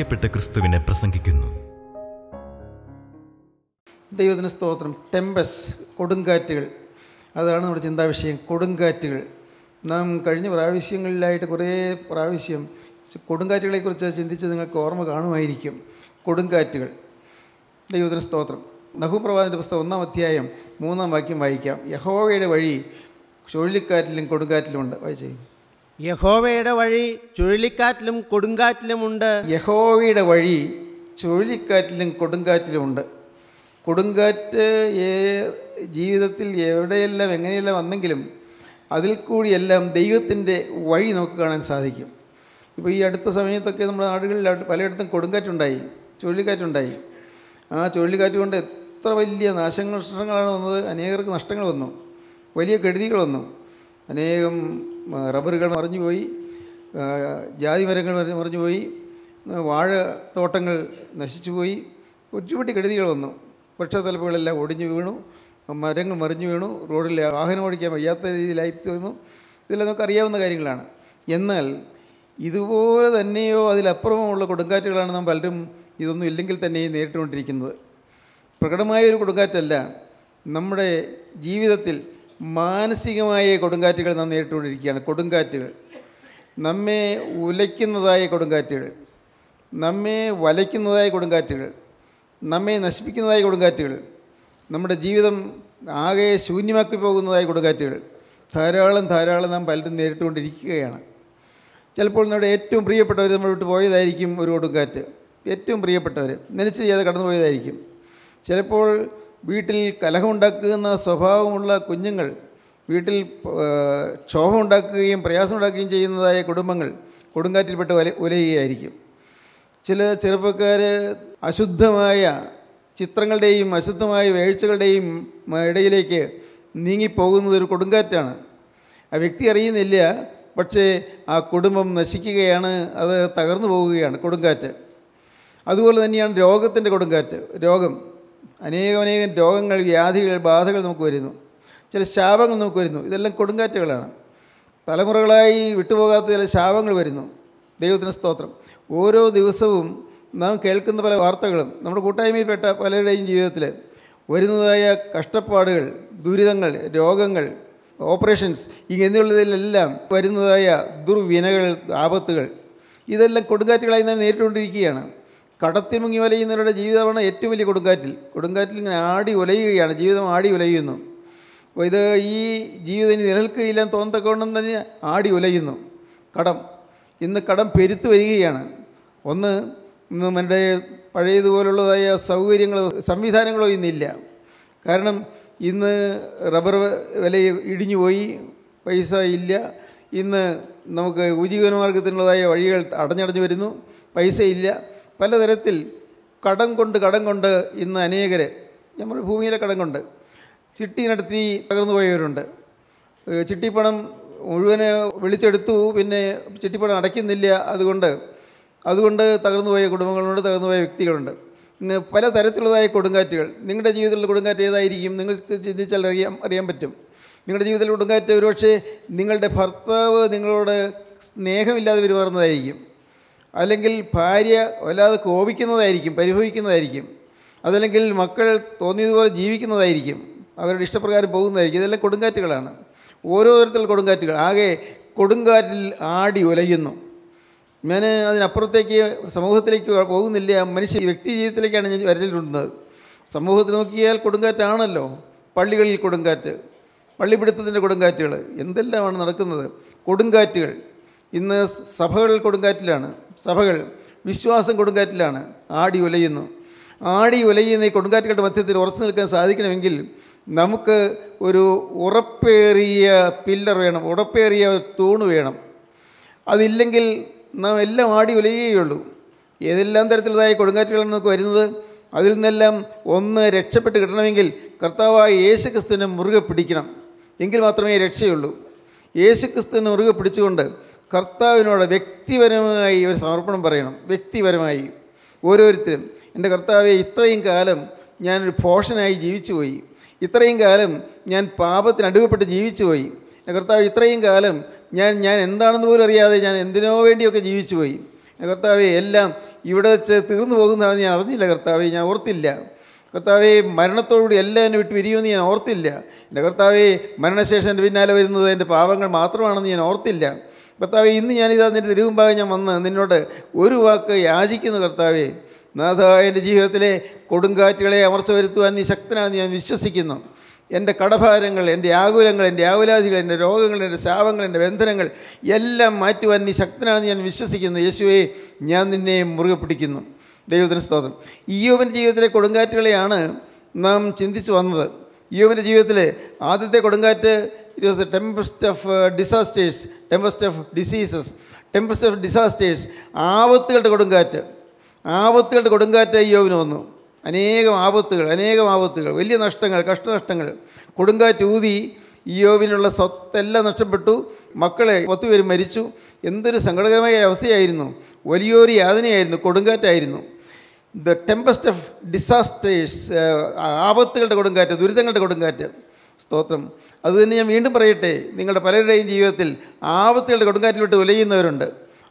ക്രൂശിക്കപ്പെട്ട ക്രിസ്തുവിനെ പ്രസംഗിക്കുന്നു ദൈവത്തിന് സ്തോത്രം ടെമ്പസ് കൊടുങ്കാറ്റുകൾ അതാണ് നമ്മുടെ ചിന്താവിഷയം കൊടുങ്കാറ്റുകൾ നാം കഴിഞ്ഞ പ്രാവശ്യങ്ങളിലായിട്ട് കുറേ പ്രാവശ്യം കൊടുങ്കാറ്റുകളെക്കുറിച്ച് ചിന്തിച്ച് നിങ്ങൾക്ക് ഓർമ്മ കാണുമായിരിക്കും കൊടുങ്കാറ്റുകൾ ദൈവത്തിന് സ്തോത്രം നഹുപ്രവാദിൻ്റെ പുസ്തകം ഒന്നാം അധ്യായം മൂന്നാം വാക്യം വായിക്കാം യഹോവയുടെ വഴി ചുഴലിക്കാറ്റിലും കൊടുങ്കാറ്റിലും ഉണ്ട് വായിച്ചേ യഹോവയുടെ വഴി ചുഴലിക്കാറ്റിലും കൊടുങ്കാറ്റിലുമുണ്ട് യഹോവയുടെ വഴി ചുഴലിക്കാറ്റിലും കൊടുങ്കാറ്റിലുമുണ്ട് കൊടുങ്കാറ്റ് ഏ ജീവിതത്തിൽ എവിടെയെല്ലാം എങ്ങനെയെല്ലാം വന്നെങ്കിലും അതിൽ കൂടിയെല്ലാം ദൈവത്തിൻ്റെ വഴി നമുക്ക് കാണാൻ സാധിക്കും ഇപ്പോൾ ഈ അടുത്ത സമയത്തൊക്കെ നമ്മുടെ നാടുകളിൽ പലയിടത്തും കൊടുങ്കാറ്റുണ്ടായി ചുഴലിക്കാറ്റുണ്ടായി ആ ചുഴലിക്കാറ്റ് കൊണ്ട് എത്ര വലിയ നാശങ്ങൾ നഷ്ടങ്ങളാണ് വന്നത് അനേകർക്ക് നഷ്ടങ്ങൾ വന്നു വലിയ കെടുതികൾ വന്നു അനേകം റബ്ബറുകൾ പോയി ജാതി മരങ്ങൾ പോയി വാഴ തോട്ടങ്ങൾ നശിച്ചുപോയി ഒറ്റപ്പെട്ടി കെടുതികൾ വന്നു വൃക്ഷത്തലപ്പുകളെല്ലാം ഒടിഞ്ഞു വീണു മരങ്ങൾ മറിഞ്ഞു വീണു റോഡിൽ വാഹനം ഓടിക്കാൻ വയ്യാത്ത രീതിയിലായി തീർന്നു ഇതെല്ലാം നമുക്ക് അറിയാവുന്ന കാര്യങ്ങളാണ് എന്നാൽ ഇതുപോലെ തന്നെയോ അതിലപ്പുറമുള്ള കൊടുങ്കാറ്റുകളാണ് നാം പലരും ഇതൊന്നും ഇല്ലെങ്കിൽ തന്നെയും നേരിട്ടുകൊണ്ടിരിക്കുന്നത് പ്രകടമായ ഒരു കൊടുങ്കാറ്റല്ല നമ്മുടെ ജീവിതത്തിൽ മാനസികമായ കൊടുങ്കാറ്റുകൾ നാം നേരിട്ടുകൊണ്ടിരിക്കുകയാണ് കൊടുങ്കാറ്റുകൾ നമ്മെ ഉലയ്ക്കുന്നതായ കൊടുങ്കാറ്റുകൾ നമ്മെ വലയ്ക്കുന്നതായ കൊടുങ്കാറ്റുകൾ നമ്മെ നശിപ്പിക്കുന്നതായ കൊടുങ്കാറ്റുകൾ നമ്മുടെ ജീവിതം ആകെ ശൂന്യമാക്കി പോകുന്നതായ കൊടുങ്കാറ്റുകൾ ധാരാളം ധാരാളം നാം പലരും നേരിട്ടുകൊണ്ടിരിക്കുകയാണ് ചിലപ്പോൾ നമ്മുടെ ഏറ്റവും പ്രിയപ്പെട്ടവർ നമ്മൾ വിട്ട് പോയതായിരിക്കും ഒരു കൊടുങ്കാറ്റ് ഏറ്റവും പ്രിയപ്പെട്ടവർ നെനച്ച് ചെയ്യാതെ കടന്നു പോയതായിരിക്കും ചിലപ്പോൾ വീട്ടിൽ കലഹമുണ്ടാക്കുന്ന സ്വഭാവമുള്ള കുഞ്ഞുങ്ങൾ വീട്ടിൽ ക്ഷോഭമുണ്ടാക്കുകയും പ്രയാസമുണ്ടാക്കുകയും ചെയ്യുന്നതായ കുടുംബങ്ങൾ കൊടുങ്കാറ്റിൽപ്പെട്ട് വല ഉലയുകയായിരിക്കും ചില ചെറുപ്പക്കാർ അശുദ്ധമായ ചിത്രങ്ങളുടെയും അശുദ്ധമായ വേഴ്ചകളുടെയും ഇടയിലേക്ക് നീങ്ങിപ്പോകുന്നത് ഒരു കൊടുങ്കാറ്റാണ് ആ വ്യക്തി അറിയുന്നില്ല പക്ഷേ ആ കുടുംബം നശിക്കുകയാണ് അത് തകർന്നു പോവുകയാണ് കൊടുങ്കാറ്റ് അതുപോലെ തന്നെയാണ് രോഗത്തിൻ്റെ കൊടുങ്കാറ്റ് രോഗം അനേകമനേകം രോഗങ്ങൾ വ്യാധികൾ ബാധകൾ നമുക്ക് വരുന്നു ചില ശാപങ്ങൾ നമുക്ക് വരുന്നു ഇതെല്ലാം കൊടുങ്കാറ്റുകളാണ് തലമുറകളായി വിട്ടുപോകാത്ത ചില ശാപങ്ങൾ വരുന്നു ദൈവത്തിന് സ്തോത്രം ഓരോ ദിവസവും നാം കേൾക്കുന്ന പല വാർത്തകളും നമ്മുടെ കൂട്ടായ്മയിൽപ്പെട്ട പലരുടെയും ജീവിതത്തിൽ വരുന്നതായ കഷ്ടപ്പാടുകൾ ദുരിതങ്ങൾ രോഗങ്ങൾ ഓപ്പറേഷൻസ് ഇങ്ങനെയുള്ളതിലെല്ലാം വരുന്നതായ ദുർവിനകൾ ആപത്തുകൾ ഇതെല്ലാം കൊടുങ്കാറ്റുകളായി നാം നേരിട്ടുകൊണ്ടിരിക്കുകയാണ് കടത്തി മുങ്ങി വലയുന്നവരുടെ ജീവിതമാണ് ഏറ്റവും വലിയ കൊടുങ്കാറ്റിൽ കൊടുങ്കാറ്റിൽ ഇങ്ങനെ ആടി ഉലയുകയാണ് ജീവിതം ആടി ഉലയുന്നു അപ്പോൾ ഇത് ഈ ജീവിതം ഇനി നിലനിൽക്കുകയില്ല എന്ന് തന്നെ ആടി ഉലയുന്നു കടം ഇന്ന് കടം പെരുത്തു വരികയാണ് ഒന്ന് നമ്മുടെ പഴയതുപോലുള്ളതായ സൗകര്യങ്ങളോ സംവിധാനങ്ങളോ ഇന്നില്ല കാരണം ഇന്ന് റബ്ബർ വില ഇടിഞ്ഞു പോയി പൈസ ഇല്ല ഇന്ന് നമുക്ക് ഉപജീവനമാർഗത്തിനുള്ളതായ വഴികൾ അടഞ്ഞടഞ്ഞു വരുന്നു പൈസ ഇല്ല പലതരത്തിൽ കടം കൊണ്ട് കടം കൊണ്ട് ഇന്ന് അനേകർ നമ്മൾ ഭൂമിയിലെ കടം കൊണ്ട് ചിട്ടി നടത്തി തകർന്നു പോയവരുണ്ട് ചിട്ടിപ്പണം മുഴുവനെ വിളിച്ചെടുത്തു പിന്നെ ചിട്ടിപ്പണം അടയ്ക്കുന്നില്ല അതുകൊണ്ട് അതുകൊണ്ട് തകർന്നു പോയ കുടുംബങ്ങളുണ്ട് തകർന്നു പോയ വ്യക്തികളുണ്ട് ഇന്ന് പല തരത്തിലുള്ളതായ കൊടുങ്കാറ്റുകൾ നിങ്ങളുടെ ജീവിതത്തിലുള്ള കൊടുങ്കാറ്റ് ഏതായിരിക്കും നിങ്ങൾക്ക് ചിന്തിച്ചാൽ അറിയാൻ അറിയാൻ പറ്റും നിങ്ങളുടെ ജീവിതത്തിൽ കൊടുങ്കാറ്റ് ഒരുപക്ഷെ നിങ്ങളുടെ ഭർത്താവ് നിങ്ങളോട് സ്നേഹമില്ലാതെ പെരുമാറുന്നതായിരിക്കും അല്ലെങ്കിൽ ഭാര്യ വല്ലാതെ കോപിക്കുന്നതായിരിക്കും പരിഭവിക്കുന്നതായിരിക്കും അതല്ലെങ്കിൽ മക്കൾ തോന്നിയതുപോലെ ജീവിക്കുന്നതായിരിക്കും അവരുടെ ഇഷ്ടപ്രകാരം പോകുന്നതായിരിക്കും ഇതെല്ലാം കൊടുങ്കാറ്റുകളാണ് ഓരോ തരത്തിൽ കൊടുങ്കാറ്റുകൾ ആകെ കൊടുങ്കാറ്റിൽ ആടി ഉലയുന്നു ഞാൻ അതിനപ്പുറത്തേക്ക് സമൂഹത്തിലേക്ക് പോകുന്നില്ല മനുഷ്യ വ്യക്തി ജീവിതത്തിലേക്കാണ് ഞാൻ വരലിട്ടുന്നത് സമൂഹത്തിൽ നോക്കിയാൽ കൊടുങ്കാറ്റാണല്ലോ പള്ളികളിൽ കൊടുങ്കാറ്റ് പള്ളിപിടുത്തത്തിൻ്റെ കൊടുങ്കാറ്റുകൾ എന്തെല്ലാമാണ് നടക്കുന്നത് കൊടുങ്കാറ്റുകൾ ഇന്ന് സഭകളിൽ കൊടുങ്കാറ്റിലാണ് സഭകൾ വിശ്വാസം കൊടുങ്കാറ്റിലാണ് ആടി ഉലയുന്നു ആടി ഉലയുന്ന ഈ കൊടുങ്കാറ്റുകളുടെ മധ്യത്തിൽ ഉറച്ചു നിൽക്കാൻ സാധിക്കണമെങ്കിൽ നമുക്ക് ഒരു ഉറപ്പേറിയ പില്ലർ വേണം ഉറപ്പേറിയ തൂണ് വേണം അതില്ലെങ്കിൽ നാം എല്ലാം ആടി ഉലയുകയുള്ളൂ ഏതെല്ലാം തരത്തിലുള്ളതായ കൊടുങ്കാറ്റുകളാണ് നമുക്ക് വരുന്നത് അതിൽ നിന്നെല്ലാം ഒന്ന് രക്ഷപ്പെട്ട് കിട്ടണമെങ്കിൽ കർത്താവായ യേശുക്രിസ്തുവിനെ മുറുകെ പിടിക്കണം എങ്കിൽ മാത്രമേ രക്ഷയുള്ളൂ യേശുക്രിസ്തുവിനെ മുറുകെ പിടിച്ചുകൊണ്ട് കർത്താവിനോട് വ്യക്തിപരമായി ഒരു സമർപ്പണം പറയണം വ്യക്തിപരമായി ഓരോരുത്തരും എൻ്റെ കർത്താവെ ഇത്രയും കാലം ഞാനൊരു ഭോഷനായി ജീവിച്ചു പോയി ഇത്രയും കാലം ഞാൻ പാപത്തിന് അടുവപ്പെട്ട് ജീവിച്ചു പോയി കർത്താവ് ഇത്രയും കാലം ഞാൻ ഞാൻ എന്താണെന്ന് പോലും അറിയാതെ ഞാൻ എന്തിനോ വേണ്ടിയൊക്കെ ജീവിച്ചു പോയി കർത്താവെ എല്ലാം ഇവിടെ വെച്ച് തീർന്നു പോകുന്നതാണെന്ന് ഞാൻ അറിഞ്ഞില്ല കർത്താവെ ഞാൻ ഓർത്തില്ല കർത്താവെ മരണത്തോടുകൂടി എല്ലാം എന്നെ വിട്ട് വിരിയുമെന്ന് ഞാൻ ഓർത്തില്ല എൻ്റെ കർത്താവെ മരണശേഷം എൻ്റെ പിന്നാലെ വരുന്നത് എൻ്റെ പാപങ്ങൾ മാത്രമാണെന്ന് ഞാൻ ഓർത്തില്ല കർത്താവെ ഇന്ന് ഞാനിത് അതിൻ്റെ തിരുവുമ്പാകെ ഞാൻ വന്ന് നിന്നോട് ഒരു വാക്ക് യാചിക്കുന്നു കർത്താവെ നാഥ എൻ്റെ ജീവിതത്തിലെ കൊടുങ്കാറ്റുകളെ അമർച്ച വരുത്തുവാൻ നീ ശക്തനാണെന്ന് ഞാൻ വിശ്വസിക്കുന്നു എൻ്റെ കടഭാരങ്ങൾ എൻ്റെ ആകുലങ്ങൾ എൻ്റെ ആകുലാതികൾ എൻ്റെ രോഗങ്ങൾ എൻ്റെ ശാപങ്ങൾ എൻ്റെ ബന്ധനങ്ങൾ എല്ലാം മാറ്റുവാൻ നീ ശക്തനാണെന്ന് ഞാൻ വിശ്വസിക്കുന്നു യേശുവെ ഞാൻ നിന്നെ മുറുകെ പിടിക്കുന്നു ദൈവത്തിന് സ്തോത്രം ഈയോബിൻ്റെ ജീവിതത്തിലെ കൊടുങ്കാറ്റുകളെയാണ് നാം ചിന്തിച്ചു വന്നത് ഈയോബിൻ്റെ ജീവിതത്തിലെ ആദ്യത്തെ കൊടുങ്കാറ്റ് it was the tempest of disasters tempest of diseases tempest of disasters ആപത്തുകളുടെ കൊടുങ്കാറ്റ് ആപത്തുകളുടെ കൊടുങ്കാറ്റ് അയ്യോവിന് വന്നു അനേകം ആപത്തുകൾ അനേകം ആപത്തുകൾ വലിയ നഷ്ടങ്ങൾ കഷ്ടനഷ്ടങ്ങൾ കൊടുങ്കാറ്റ് ഊതി ഇയോവിനുള്ള സ്വത്തെല്ലാം നഷ്ടപ്പെട്ടു മക്കളെ പത്തുപേര് മരിച്ചു എന്തൊരു സങ്കടകരമായ അവസ്ഥയായിരുന്നു വലിയൊരു യാതനയായിരുന്നു കൊടുങ്കാറ്റായിരുന്നു ദ ടെമ്പസ്റ്റ് ഓഫ് ഡിസാസ്റ്റേഴ്സ് ആപത്തുകളുടെ കൊടുങ്കാറ്റ് ദുരിതങ്ങളുടെ കൊടുങ്കാറ്റ് സ്തോത്രം അതുതന്നെ ഞാൻ വീണ്ടും പറയട്ടെ നിങ്ങളുടെ പലരുടെയും ജീവിതത്തിൽ ആപത്തുകളുടെ വിട്ട് ഉലയുന്നവരുണ്ട്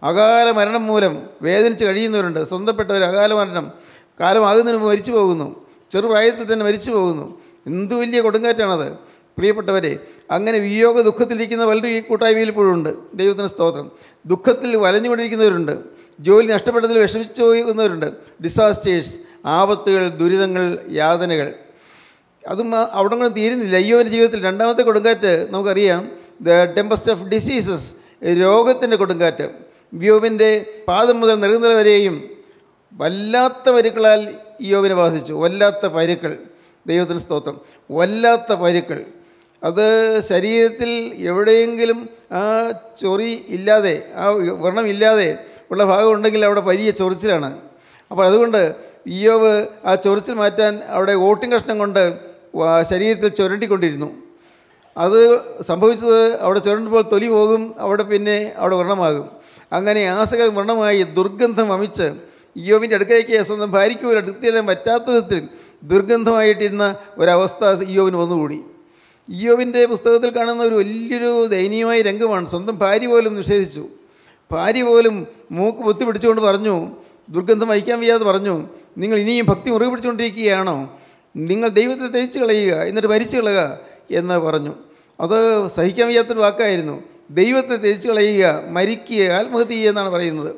അകാല മരണം മൂലം വേദനിച്ച് കഴിയുന്നവരുണ്ട് സ്വന്തപ്പെട്ടവർ അകാല മരണം കാലമാകുന്നതിന് മരിച്ചു പോകുന്നു ചെറുപ്രായത്തിൽ തന്നെ മരിച്ചു പോകുന്നു എന്ത് വലിയ കൊടുങ്കാറ്റാണത് പ്രിയപ്പെട്ടവരെ അങ്ങനെ വിയോഗ ദുഃഖത്തിലിരിക്കുന്ന വളരെ ഈ കൂട്ടായ്മയിൽ ഇപ്പോഴുണ്ട് ദൈവത്തിന് സ്തോത്രം ദുഃഖത്തിൽ വലഞ്ഞുകൊണ്ടിരിക്കുന്നവരുണ്ട് ജോലി നഷ്ടപ്പെട്ടതിൽ വിഷമിച്ചു പോകുന്നവരുണ്ട് ഡിസാസ്റ്റേഴ്സ് ആപത്തുകൾ ദുരിതങ്ങൾ യാതനകൾ അതും അവിടെ അങ്ങനെ തീരുന്നില്ല അയ്യോൻ്റെ ജീവിതത്തിൽ രണ്ടാമത്തെ കൊടുങ്കാറ്റ് നമുക്കറിയാം ദ ടെമ്പസ്റ്റ് ഓഫ് ഡിസീസസ് രോഗത്തിൻ്റെ കൊടുങ്കാറ്റ് യോവിൻ്റെ പാദം മുതൽ നെറുകുന്നത് വരെയും വല്ലാത്ത പരുക്കളാൽ യോവിനെ ബാധിച്ചു വല്ലാത്ത പരുക്കൾ ദൈവത്തിന് സ്തോത്രം വല്ലാത്ത പരുക്കൾ അത് ശരീരത്തിൽ എവിടെയെങ്കിലും ആ ചൊറി ഇല്ലാതെ ആ വ്രണം ഇല്ലാതെ ഉള്ള ഭാഗം ഉണ്ടെങ്കിൽ അവിടെ വലിയ ചൊറിച്ചിലാണ് അപ്പോൾ അതുകൊണ്ട് ഇയോവ് ആ ചൊറിച്ചിൽ മാറ്റാൻ അവിടെ വോട്ടിംഗ് കഷ്ണം കൊണ്ട് ശരീരത്തിൽ ചുരണ്ടിക്കൊണ്ടിരുന്നു അത് സംഭവിച്ചത് അവിടെ ചുരണ്ടുമ്പോൾ തൊലി പോകും അവിടെ പിന്നെ അവിടെ വ്രണമാകും അങ്ങനെ ആസകൾ വ്രണമായി ദുർഗന്ധം അമിച്ച് ഇയോവിൻ്റെ അടുക്കലേക്ക് സ്വന്തം ഭാര്യയ്ക്കൂല അടുത്തില്ല പറ്റാത്ത വിധത്തിൽ ദുർഗന്ധമായിട്ടിരുന്ന ഒരവസ്ഥ ഇയോവിന് വന്നുകൂടി ഇയോവിൻ്റെ പുസ്തകത്തിൽ കാണുന്ന ഒരു വലിയൊരു ദയനീയമായ രംഗമാണ് സ്വന്തം ഭാര്യ പോലും നിഷേധിച്ചു ഭാര്യ പോലും മൂക്ക് പൊത്തി പിടിച്ചുകൊണ്ട് പറഞ്ഞു ദുർഗന്ധം വഹിക്കാൻ വയ്യാതെ പറഞ്ഞു നിങ്ങൾ ഇനിയും ഭക്തി മുറുകെ പിടിച്ചുകൊണ്ടിരിക്കുകയാണോ നിങ്ങൾ ദൈവത്തെ തേച്ച് കളയുക എന്നിട്ട് മരിച്ചു കളയുക എന്ന് പറഞ്ഞു അത് സഹിക്കാൻ വയ്യാത്തൊരു വാക്കായിരുന്നു ദൈവത്തെ തേച്ച് കളയുക മരിക്കുക ആത്മഹത്യ ചെയ്യുക എന്നാണ് പറയുന്നത്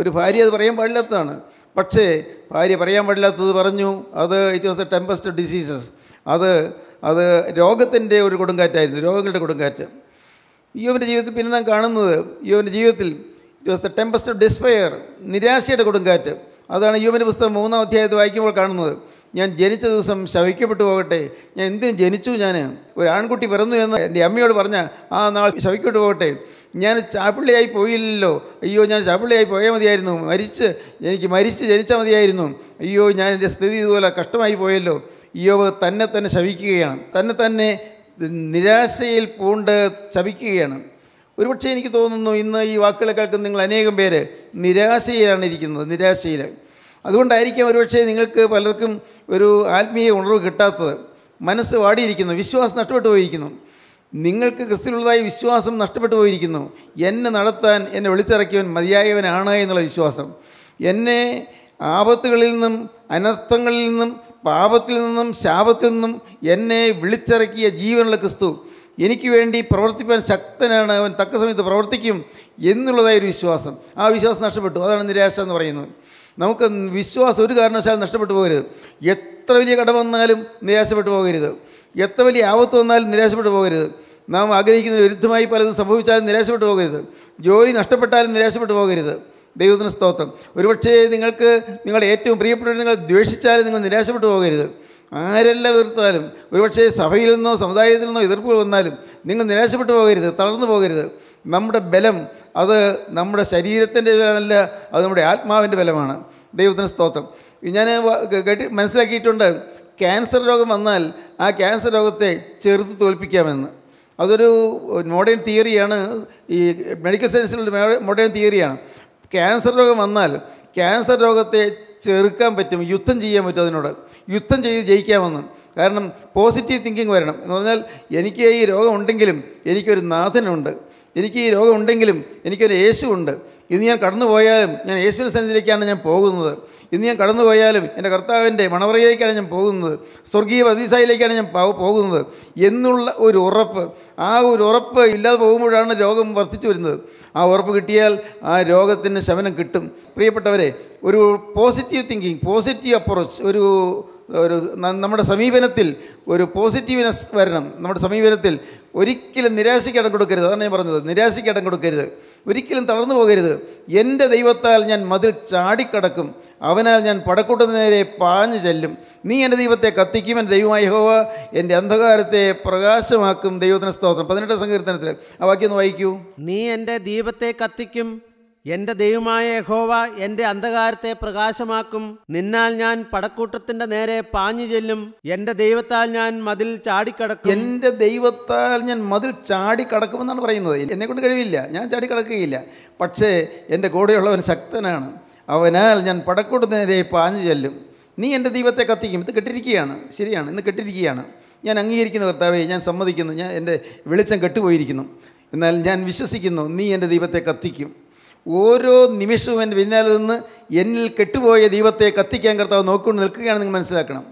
ഒരു ഭാര്യ അത് പറയാൻ പാടില്ലാത്തതാണ് പക്ഷേ ഭാര്യ പറയാൻ പാടില്ലാത്തത് പറഞ്ഞു അത് it was a tempest of diseases അത് അത് രോഗത്തിൻ്റെ ഒരു കൊടുങ്കാറ്റായിരുന്നു രോഗങ്ങളുടെ കൊടുങ്കാറ്റ് യോവൻ്റെ ജീവിതത്തിൽ പിന്നെ നാം കാണുന്നത് യോവൻ്റെ ജീവിതത്തിൽ it was a tempest of despair നിരാശയുടെ കൊടുങ്കാറ്റ് അതാണ് യോവൻ്റെ പുസ്തകം മൂന്നാം അധ്യായത്തിൽ വായിക്കുമ്പോൾ കാണുന്നത് ഞാൻ ജനിച്ച ദിവസം ശവിക്കപ്പെട്ടു പോകട്ടെ ഞാൻ എന്തിനു ജനിച്ചു ഞാൻ ഒരു ആൺകുട്ടി പിറന്നു എന്ന് എൻ്റെ അമ്മയോട് പറഞ്ഞ ആ നാൾ ശവിക്കപ്പെട്ടു പോകട്ടെ ഞാൻ ചാപ്പിള്ളിയായി പോയില്ലല്ലോ അയ്യോ ഞാൻ ചാപ്പിള്ളിയായി പോയാൽ മതിയായിരുന്നു മരിച്ച് എനിക്ക് മരിച്ച് ജനിച്ചാൽ മതിയായിരുന്നു അയ്യോ ഞാൻ എൻ്റെ സ്ഥിതി ഇതുപോലെ കഷ്ടമായി പോയല്ലോ അയ്യോ തന്നെ തന്നെ ശവിക്കുകയാണ് തന്നെ തന്നെ നിരാശയിൽ പൂണ്ട് ശവിക്കുകയാണ് ഒരുപക്ഷെ എനിക്ക് തോന്നുന്നു ഇന്ന് ഈ വാക്കുകളെ കേൾക്കുന്ന നിങ്ങൾ അനേകം പേര് നിരാശയിലാണ് ഇരിക്കുന്നത് നിരാശയിൽ അതുകൊണ്ടായിരിക്കാം ഒരുപക്ഷെ നിങ്ങൾക്ക് പലർക്കും ഒരു ആത്മീയ ഉണർവ് കിട്ടാത്തത് മനസ്സ് വാടിയിരിക്കുന്നു വിശ്വാസം നഷ്ടപ്പെട്ടു പോയിരിക്കുന്നു നിങ്ങൾക്ക് ക്രിസ്തുവിനുള്ളതായ വിശ്വാസം നഷ്ടപ്പെട്ടു പോയിരിക്കുന്നു എന്നെ നടത്താൻ എന്നെ വിളിച്ചിറക്കിയവൻ മതിയായവനാണ് എന്നുള്ള വിശ്വാസം എന്നെ ആപത്തുകളിൽ നിന്നും അനർത്ഥങ്ങളിൽ നിന്നും പാപത്തിൽ നിന്നും ശാപത്തിൽ നിന്നും എന്നെ വിളിച്ചിറക്കിയ ജീവനുള്ള ക്രിസ്തു എനിക്ക് വേണ്ടി പ്രവർത്തിപ്പാൻ ശക്തനാണ് അവൻ തക്ക സമയത്ത് പ്രവർത്തിക്കും എന്നുള്ളതായൊരു വിശ്വാസം ആ വിശ്വാസം നഷ്ടപ്പെട്ടു അതാണ് നിരാശ എന്ന് പറയുന്നത് നമുക്ക് വിശ്വാസം ഒരു കാരണവശാലും നഷ്ടപ്പെട്ടു പോകരുത് എത്ര വലിയ കടം വന്നാലും നിരാശപ്പെട്ടു പോകരുത് എത്ര വലിയ ആപത്ത് വന്നാലും നിരാശപ്പെട്ടു പോകരുത് നാം ആഗ്രഹിക്കുന്ന വിരുദ്ധമായി പലതും സംഭവിച്ചാലും നിരാശപ്പെട്ടു പോകരുത് ജോലി നഷ്ടപ്പെട്ടാലും നിരാശപ്പെട്ടു പോകരുത് ദൈവത്തിന് സ്തോത്രം ഒരുപക്ഷേ നിങ്ങൾക്ക് നിങ്ങളുടെ ഏറ്റവും പ്രിയപ്പെട്ടവർ നിങ്ങൾ ദ്വേഷിച്ചാലും നിങ്ങൾ നിരാശപ്പെട്ടു പോകരുത് ആരെല്ലാം എതിർത്താലും ഒരുപക്ഷേ സഭയിൽ നിന്നോ സമുദായത്തിൽ നിന്നോ എതിർപ്പുകൾ വന്നാലും നിങ്ങൾ നിരാശപ്പെട്ടു പോകരുത് തളർന്നു പോകരുത് നമ്മുടെ ബലം അത് നമ്മുടെ ശരീരത്തിൻ്റെ ബലമല്ല അത് നമ്മുടെ ആത്മാവിൻ്റെ ബലമാണ് ദൈവത്തിന് സ്തോത്രം ഞാൻ കേട്ടി മനസ്സിലാക്കിയിട്ടുണ്ട് ക്യാൻസർ രോഗം വന്നാൽ ആ ക്യാൻസർ രോഗത്തെ ചെറുത്ത് തോൽപ്പിക്കാമെന്ന് അതൊരു മോഡേൺ തിയറിയാണ് ഈ മെഡിക്കൽ സയൻസിലുള്ള മോഡേൺ തിയറിയാണ് ക്യാൻസർ രോഗം വന്നാൽ ക്യാൻസർ രോഗത്തെ ചെറുക്കാൻ പറ്റും യുദ്ധം ചെയ്യാൻ പറ്റും അതിനോട് യുദ്ധം ചെയ്ത് ജയിക്കാമെന്ന് കാരണം പോസിറ്റീവ് തിങ്കിങ് വരണം എന്ന് പറഞ്ഞാൽ എനിക്ക് ഈ രോഗം ഉണ്ടെങ്കിലും എനിക്കൊരു നാഥനുണ്ട് എനിക്ക് ഈ രോഗമുണ്ടെങ്കിലും എനിക്കൊരു യേശു ഉണ്ട് ഇന്ന് ഞാൻ കടന്നുപോയാലും ഞാൻ യേശുവിൻ്റെ സന്നിധിയിലേക്കാണ് ഞാൻ പോകുന്നത് ഇന്ന് ഞാൻ കടന്നുപോയാലും എൻ്റെ കർത്താവിൻ്റെ മണവറയിലേക്കാണ് ഞാൻ പോകുന്നത് സ്വർഗീയ പ്രതിസായിലേക്കാണ് ഞാൻ പോകുന്നത് എന്നുള്ള ഒരു ഉറപ്പ് ആ ഒരു ഉറപ്പ് ഇല്ലാതെ പോകുമ്പോഴാണ് രോഗം വർദ്ധിച്ചു വരുന്നത് ആ ഉറപ്പ് കിട്ടിയാൽ ആ രോഗത്തിന് ശമനം കിട്ടും പ്രിയപ്പെട്ടവരെ ഒരു പോസിറ്റീവ് തിങ്കിങ് പോസിറ്റീവ് അപ്രോച്ച് ഒരു ഒരു നമ്മുടെ സമീപനത്തിൽ ഒരു പോസിറ്റീവ്നെസ് വരണം നമ്മുടെ സമീപനത്തിൽ ഒരിക്കലും നിരാശയ്ക്ക് ഇടം കൊടുക്കരുത് അതാണ് ഞാൻ പറഞ്ഞത് നിരാശയ്ക്ക് ഇടം കൊടുക്കരുത് ഒരിക്കലും തളർന്നു പോകരുത് എൻ്റെ ദൈവത്താൽ ഞാൻ മതിൽ ചാടിക്കടക്കും അവനാൽ ഞാൻ നേരെ പാഞ്ഞു ചെല്ലും നീ എൻ്റെ ദൈവത്തെ കത്തിക്കും എൻ്റെ ദൈവമായ ഹോവ എൻ്റെ അന്ധകാരത്തെ പ്രകാശമാക്കും ദൈവത്തിന് സ്തോത്രം പതിനെട്ട് സങ്കീർത്തനത്തിൽ ആ വാക്യം ഒന്ന് വായിക്കൂ നീ എൻ്റെ ദൈവത്തെ കത്തിക്കും എന്റെ ദൈവമായ യഹോവ എന്റെ അന്ധകാരത്തെ പ്രകാശമാക്കും നിന്നാൽ ഞാൻ പടക്കൂട്ടത്തിന്റെ നേരെ പാഞ്ഞു ചെല്ലും എന്റെ ദൈവത്താൽ ഞാൻ മതിൽ ചാടിക്കടക്കും എന്റെ ദൈവത്താൽ ഞാൻ മതിൽ ചാടിക്കടക്കുമെന്നാണ് പറയുന്നത് എന്നെ കൊണ്ട് കഴിവില്ല ഞാൻ ചാടിക്കടക്കുകയില്ല പക്ഷേ എന്റെ കൂടെയുള്ളവൻ ശക്തനാണ് അവനാൽ ഞാൻ പടക്കൂട്ടത്തിന് നേരെ പാഞ്ഞു ചെല്ലും നീ എൻ്റെ ദൈവത്തെ കത്തിക്കും ഇത് കെട്ടിരിക്കുകയാണ് ശരിയാണ് ഇന്ന് കെട്ടിരിക്കുകയാണ് ഞാൻ അംഗീകരിക്കുന്ന കർത്താവെ ഞാൻ സമ്മതിക്കുന്നു ഞാൻ എൻ്റെ വെളിച്ചം കെട്ടുപോയിരിക്കുന്നു എന്നാൽ ഞാൻ വിശ്വസിക്കുന്നു നീ എൻ്റെ ദൈവത്തെ കത്തിക്കും ഓരോ നിമിഷവും എൻ്റെ പിന്നാലെ നിന്ന് എന്നിൽ കെട്ടുപോയ ദൈവത്തെ കത്തിക്കാൻ കർത്താവ് നോക്കിക്കൊണ്ട് നിൽക്കുകയാണ് നിങ്ങൾ മനസ്സിലാക്കണം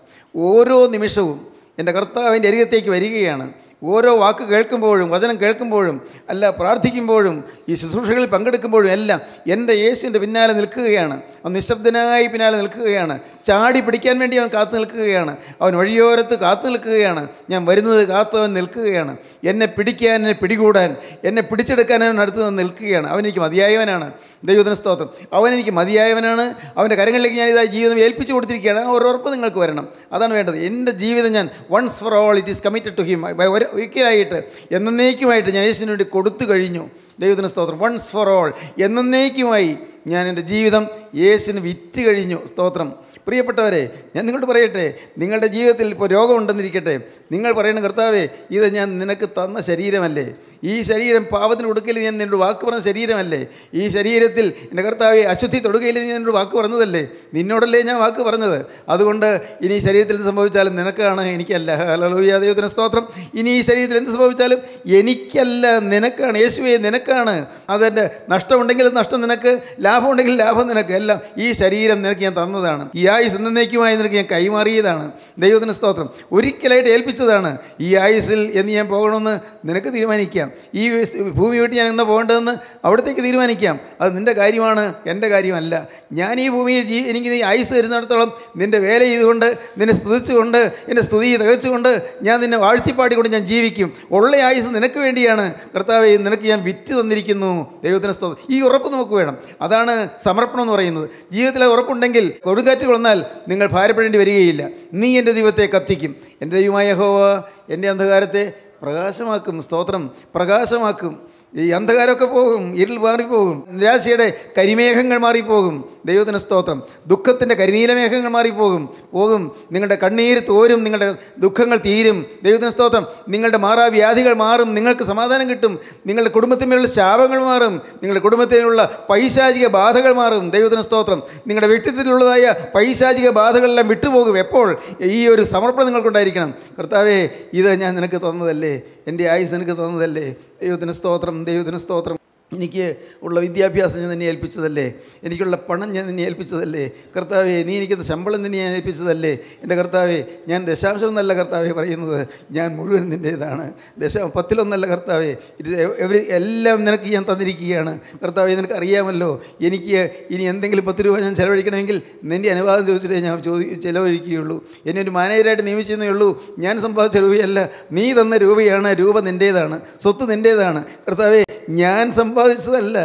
ഓരോ നിമിഷവും എൻ്റെ കർത്താവിൻ്റെ അരികത്തേക്ക് വരികയാണ് ഓരോ വാക്ക് കേൾക്കുമ്പോഴും വചനം കേൾക്കുമ്പോഴും അല്ല പ്രാർത്ഥിക്കുമ്പോഴും ഈ ശുശ്രൂഷകളിൽ പങ്കെടുക്കുമ്പോഴും എല്ലാം എൻ്റെ യേശുവിൻ്റെ പിന്നാലെ നിൽക്കുകയാണ് അവൻ നിശബ്ദനായി പിന്നാലെ നിൽക്കുകയാണ് ചാടി പിടിക്കാൻ വേണ്ടി അവൻ കാത്തു നിൽക്കുകയാണ് അവൻ വഴിയോരത്ത് കാത്തു നിൽക്കുകയാണ് ഞാൻ വരുന്നത് കാത്തവൻ നിൽക്കുകയാണ് എന്നെ പിടിക്കാൻ എന്നെ പിടികൂടാൻ എന്നെ പിടിച്ചെടുക്കാൻ അവൻ അടുത്ത് നിന്ന് നിൽക്കുകയാണ് അവൻ എനിക്ക് മതിയായവനാണ് ദൈവദിന സ്തോത്രം അവൻ എനിക്ക് മതിയായവനാണ് അവൻ്റെ കരങ്ങളിലേക്ക് ഞാൻ ഇതായി ജീവിതം ഏൽപ്പിച്ചു കൊടുത്തിരിക്കുകയാണ് ഒരു ഉറപ്പ് നിങ്ങൾക്ക് വരണം അതാണ് വേണ്ടത് എൻ്റെ ജീവിതം ഞാൻ once for all it is committed to him ഒരിക്കലായിട്ട് എന്നേക്കുമായിട്ട് ഞാൻ യേശുവിന് വേണ്ടി കൊടുത്തു കഴിഞ്ഞു ദൈവത്തിന് സ്തോത്രം വൺസ് ഫോർ ഓൾ എന്നേക്കുമായി ഞാൻ എൻ്റെ ജീവിതം യേശുവിന് വിറ്റ് കഴിഞ്ഞു സ്തോത്രം പ്രിയപ്പെട്ടവരെ ഞാൻ നിങ്ങളോട് പറയട്ടെ നിങ്ങളുടെ ജീവിതത്തിൽ ഇപ്പോൾ രോഗമുണ്ടെന്നിരിക്കട്ടെ നിങ്ങൾ പറയുന്ന കർത്താവേ ഇത് ഞാൻ നിനക്ക് തന്ന ശരീരമല്ലേ ഈ ശരീരം പാപത്തിന് കൊടുക്കൽ ഞാൻ നിന്നോട് വാക്ക് പറഞ്ഞ ശരീരമല്ലേ ഈ ശരീരത്തിൽ എൻ്റെ കർത്താവെ അശുദ്ധി തൊടുകയിൽ ഞാൻ നിന്നോട് വാക്ക് പറഞ്ഞതല്ലേ നിന്നോടല്ലേ ഞാൻ വാക്ക് പറഞ്ഞത് അതുകൊണ്ട് ഇനി ശരീരത്തിൽ എന്ത് സംഭവിച്ചാലും നിനക്കാണ് എനിക്കല്ല ഹലോയ ദൈവത്തിന് സ്തോത്രം ഇനി ഈ ശരീരത്തിൽ എന്ത് സംഭവിച്ചാലും എനിക്കല്ല നിനക്കാണ് യേശുവേ നിനക്കാണ് അതെൻ്റെ നഷ്ടമുണ്ടെങ്കിൽ നഷ്ടം നിനക്ക് ലാഭമുണ്ടെങ്കിൽ ലാഭം നിനക്ക് എല്ലാം ഈ ശരീരം നിനക്ക് ഞാൻ തന്നതാണ് ഈ ഈ ആയുസ് എന്നേക്കുമായി നിനക്ക് ഞാൻ കൈമാറിയതാണ് ദൈവത്തിൻ്റെ സ്തോത്രം ഒരിക്കലായിട്ട് ഏൽപ്പിച്ചതാണ് ഈ ആയുസിൽ എന്ന് ഞാൻ പോകണമെന്ന് നിനക്ക് തീരുമാനിക്കാം ഈ ഭൂമി വിട്ട് ഞാൻ എന്നാ പോകേണ്ടതെന്ന് അവിടത്തേക്ക് തീരുമാനിക്കാം അത് നിൻ്റെ കാര്യമാണ് എൻ്റെ കാര്യമല്ല ഞാൻ ഈ ഭൂമിയിൽ ജീ എനിക്ക് നീ ആയുസ് വരുന്നിടത്തോളം നിൻ്റെ വേല ചെയ്തുകൊണ്ട് നിന്നെ സ്തുതിച്ചുകൊണ്ട് എൻ്റെ സ്തുതി തികച്ചുകൊണ്ട് ഞാൻ നിന്നെ വാഴ്ത്തിപ്പാടിക്കൊണ്ട് ഞാൻ ജീവിക്കും ഉള്ള ആയുസ് നിനക്ക് വേണ്ടിയാണ് കർത്താവ് നിനക്ക് ഞാൻ വിറ്റ് തന്നിരിക്കുന്നു ദൈവത്തിന് സ്തോത്രം ഈ ഉറപ്പ് നമുക്ക് വേണം അതാണ് സമർപ്പണം എന്ന് പറയുന്നത് ജീവിതത്തിലെ ഉറപ്പുണ്ടെങ്കിൽ കൊടുങ്കാറ്റുകൾ തുടർന്നാൽ നിങ്ങൾ ഭാരപ്പെടേണ്ടി വരികയില്ല നീ എൻ്റെ ദൈവത്തെ കത്തിക്കും എൻ്റെ ദൈവമായ ഹോവ എൻ്റെ അന്ധകാരത്തെ പ്രകാശമാക്കും സ്തോത്രം പ്രകാശമാക്കും ഈ അന്ധകാരമൊക്കെ പോകും ഇരുൾ മാറിപ്പോകും നിരാശയുടെ കരിമേഘങ്ങൾ മാറിപ്പോകും ദൈവത്തിന് സ്തോത്രം ദുഃഖത്തിൻ്റെ കരിനീലമേഘങ്ങൾ മാറിപ്പോകും പോകും നിങ്ങളുടെ കണ്ണീര് തോരും നിങ്ങളുടെ ദുഃഖങ്ങൾ തീരും ദൈവത്തിന് സ്തോത്രം നിങ്ങളുടെ മാറാവ്യാധികൾ മാറും നിങ്ങൾക്ക് സമാധാനം കിട്ടും നിങ്ങളുടെ കുടുംബത്തിനുള്ള ശാപങ്ങൾ മാറും നിങ്ങളുടെ കുടുംബത്തിനുള്ള പൈശാചിക ബാധകൾ മാറും ദൈവത്തിന് സ്തോത്രം നിങ്ങളുടെ വ്യക്തിത്വത്തിലുള്ളതായ പൈശാചിക ബാധകളെല്ലാം വിട്ടുപോകും എപ്പോൾ ഈ ഒരു സമർപ്പണം നിങ്ങൾക്കുണ്ടായിരിക്കണം കർത്താവേ ഇത് ഞാൻ നിനക്ക് തന്നതല്ലേ എൻ്റെ ആയുസ് എനിക്ക് തന്നതല്ലേ ദൈവത്തിന് സ്തോത്രം ദൈവത്തിന് സ്തോത്രം എനിക്ക് ഉള്ള വിദ്യാഭ്യാസം ഞാൻ നിന്നെ ഏൽപ്പിച്ചതല്ലേ എനിക്കുള്ള പണം ഞാൻ നിന്നെ ഏൽപ്പിച്ചതല്ലേ കർത്താവെ നീ എനിക്ക് ശമ്പളം നിന്നെ ഞാൻ ഏൽപ്പിച്ചതല്ലേ എൻ്റെ കർത്താവെ ഞാൻ ദശാംശം എന്നല്ല കർത്താവെ പറയുന്നത് ഞാൻ മുഴുവൻ നിൻ്റേതാണ് ദശ പത്തിലൊന്നല്ല കർത്താവെ ഇറ്റ് എവരി എല്ലാം നിനക്ക് ഞാൻ തന്നിരിക്കുകയാണ് കർത്താവെ നിനക്ക് അറിയാമല്ലോ എനിക്ക് ഇനി എന്തെങ്കിലും പത്ത് രൂപ ഞാൻ ചിലവഴിക്കണമെങ്കിൽ നിൻ്റെ അനുവാദം ചോദിച്ചിട്ടേ ഞാൻ ചോദി ചിലവഴിക്കുകയുള്ളൂ എന്നെ ഒരു മാനേജരായിട്ട് നിയമിച്ചെന്നേ ഉള്ളൂ ഞാൻ സമ്പാദിച്ച രൂപയല്ല നീ തന്ന രൂപയാണ് രൂപ നിൻ്റേതാണ് സ്വത്ത് നിൻ്റേതാണ് കർത്താവെ ഞാൻ സമ്പാദിച്ച സമ്പാദിച്ചതല്ല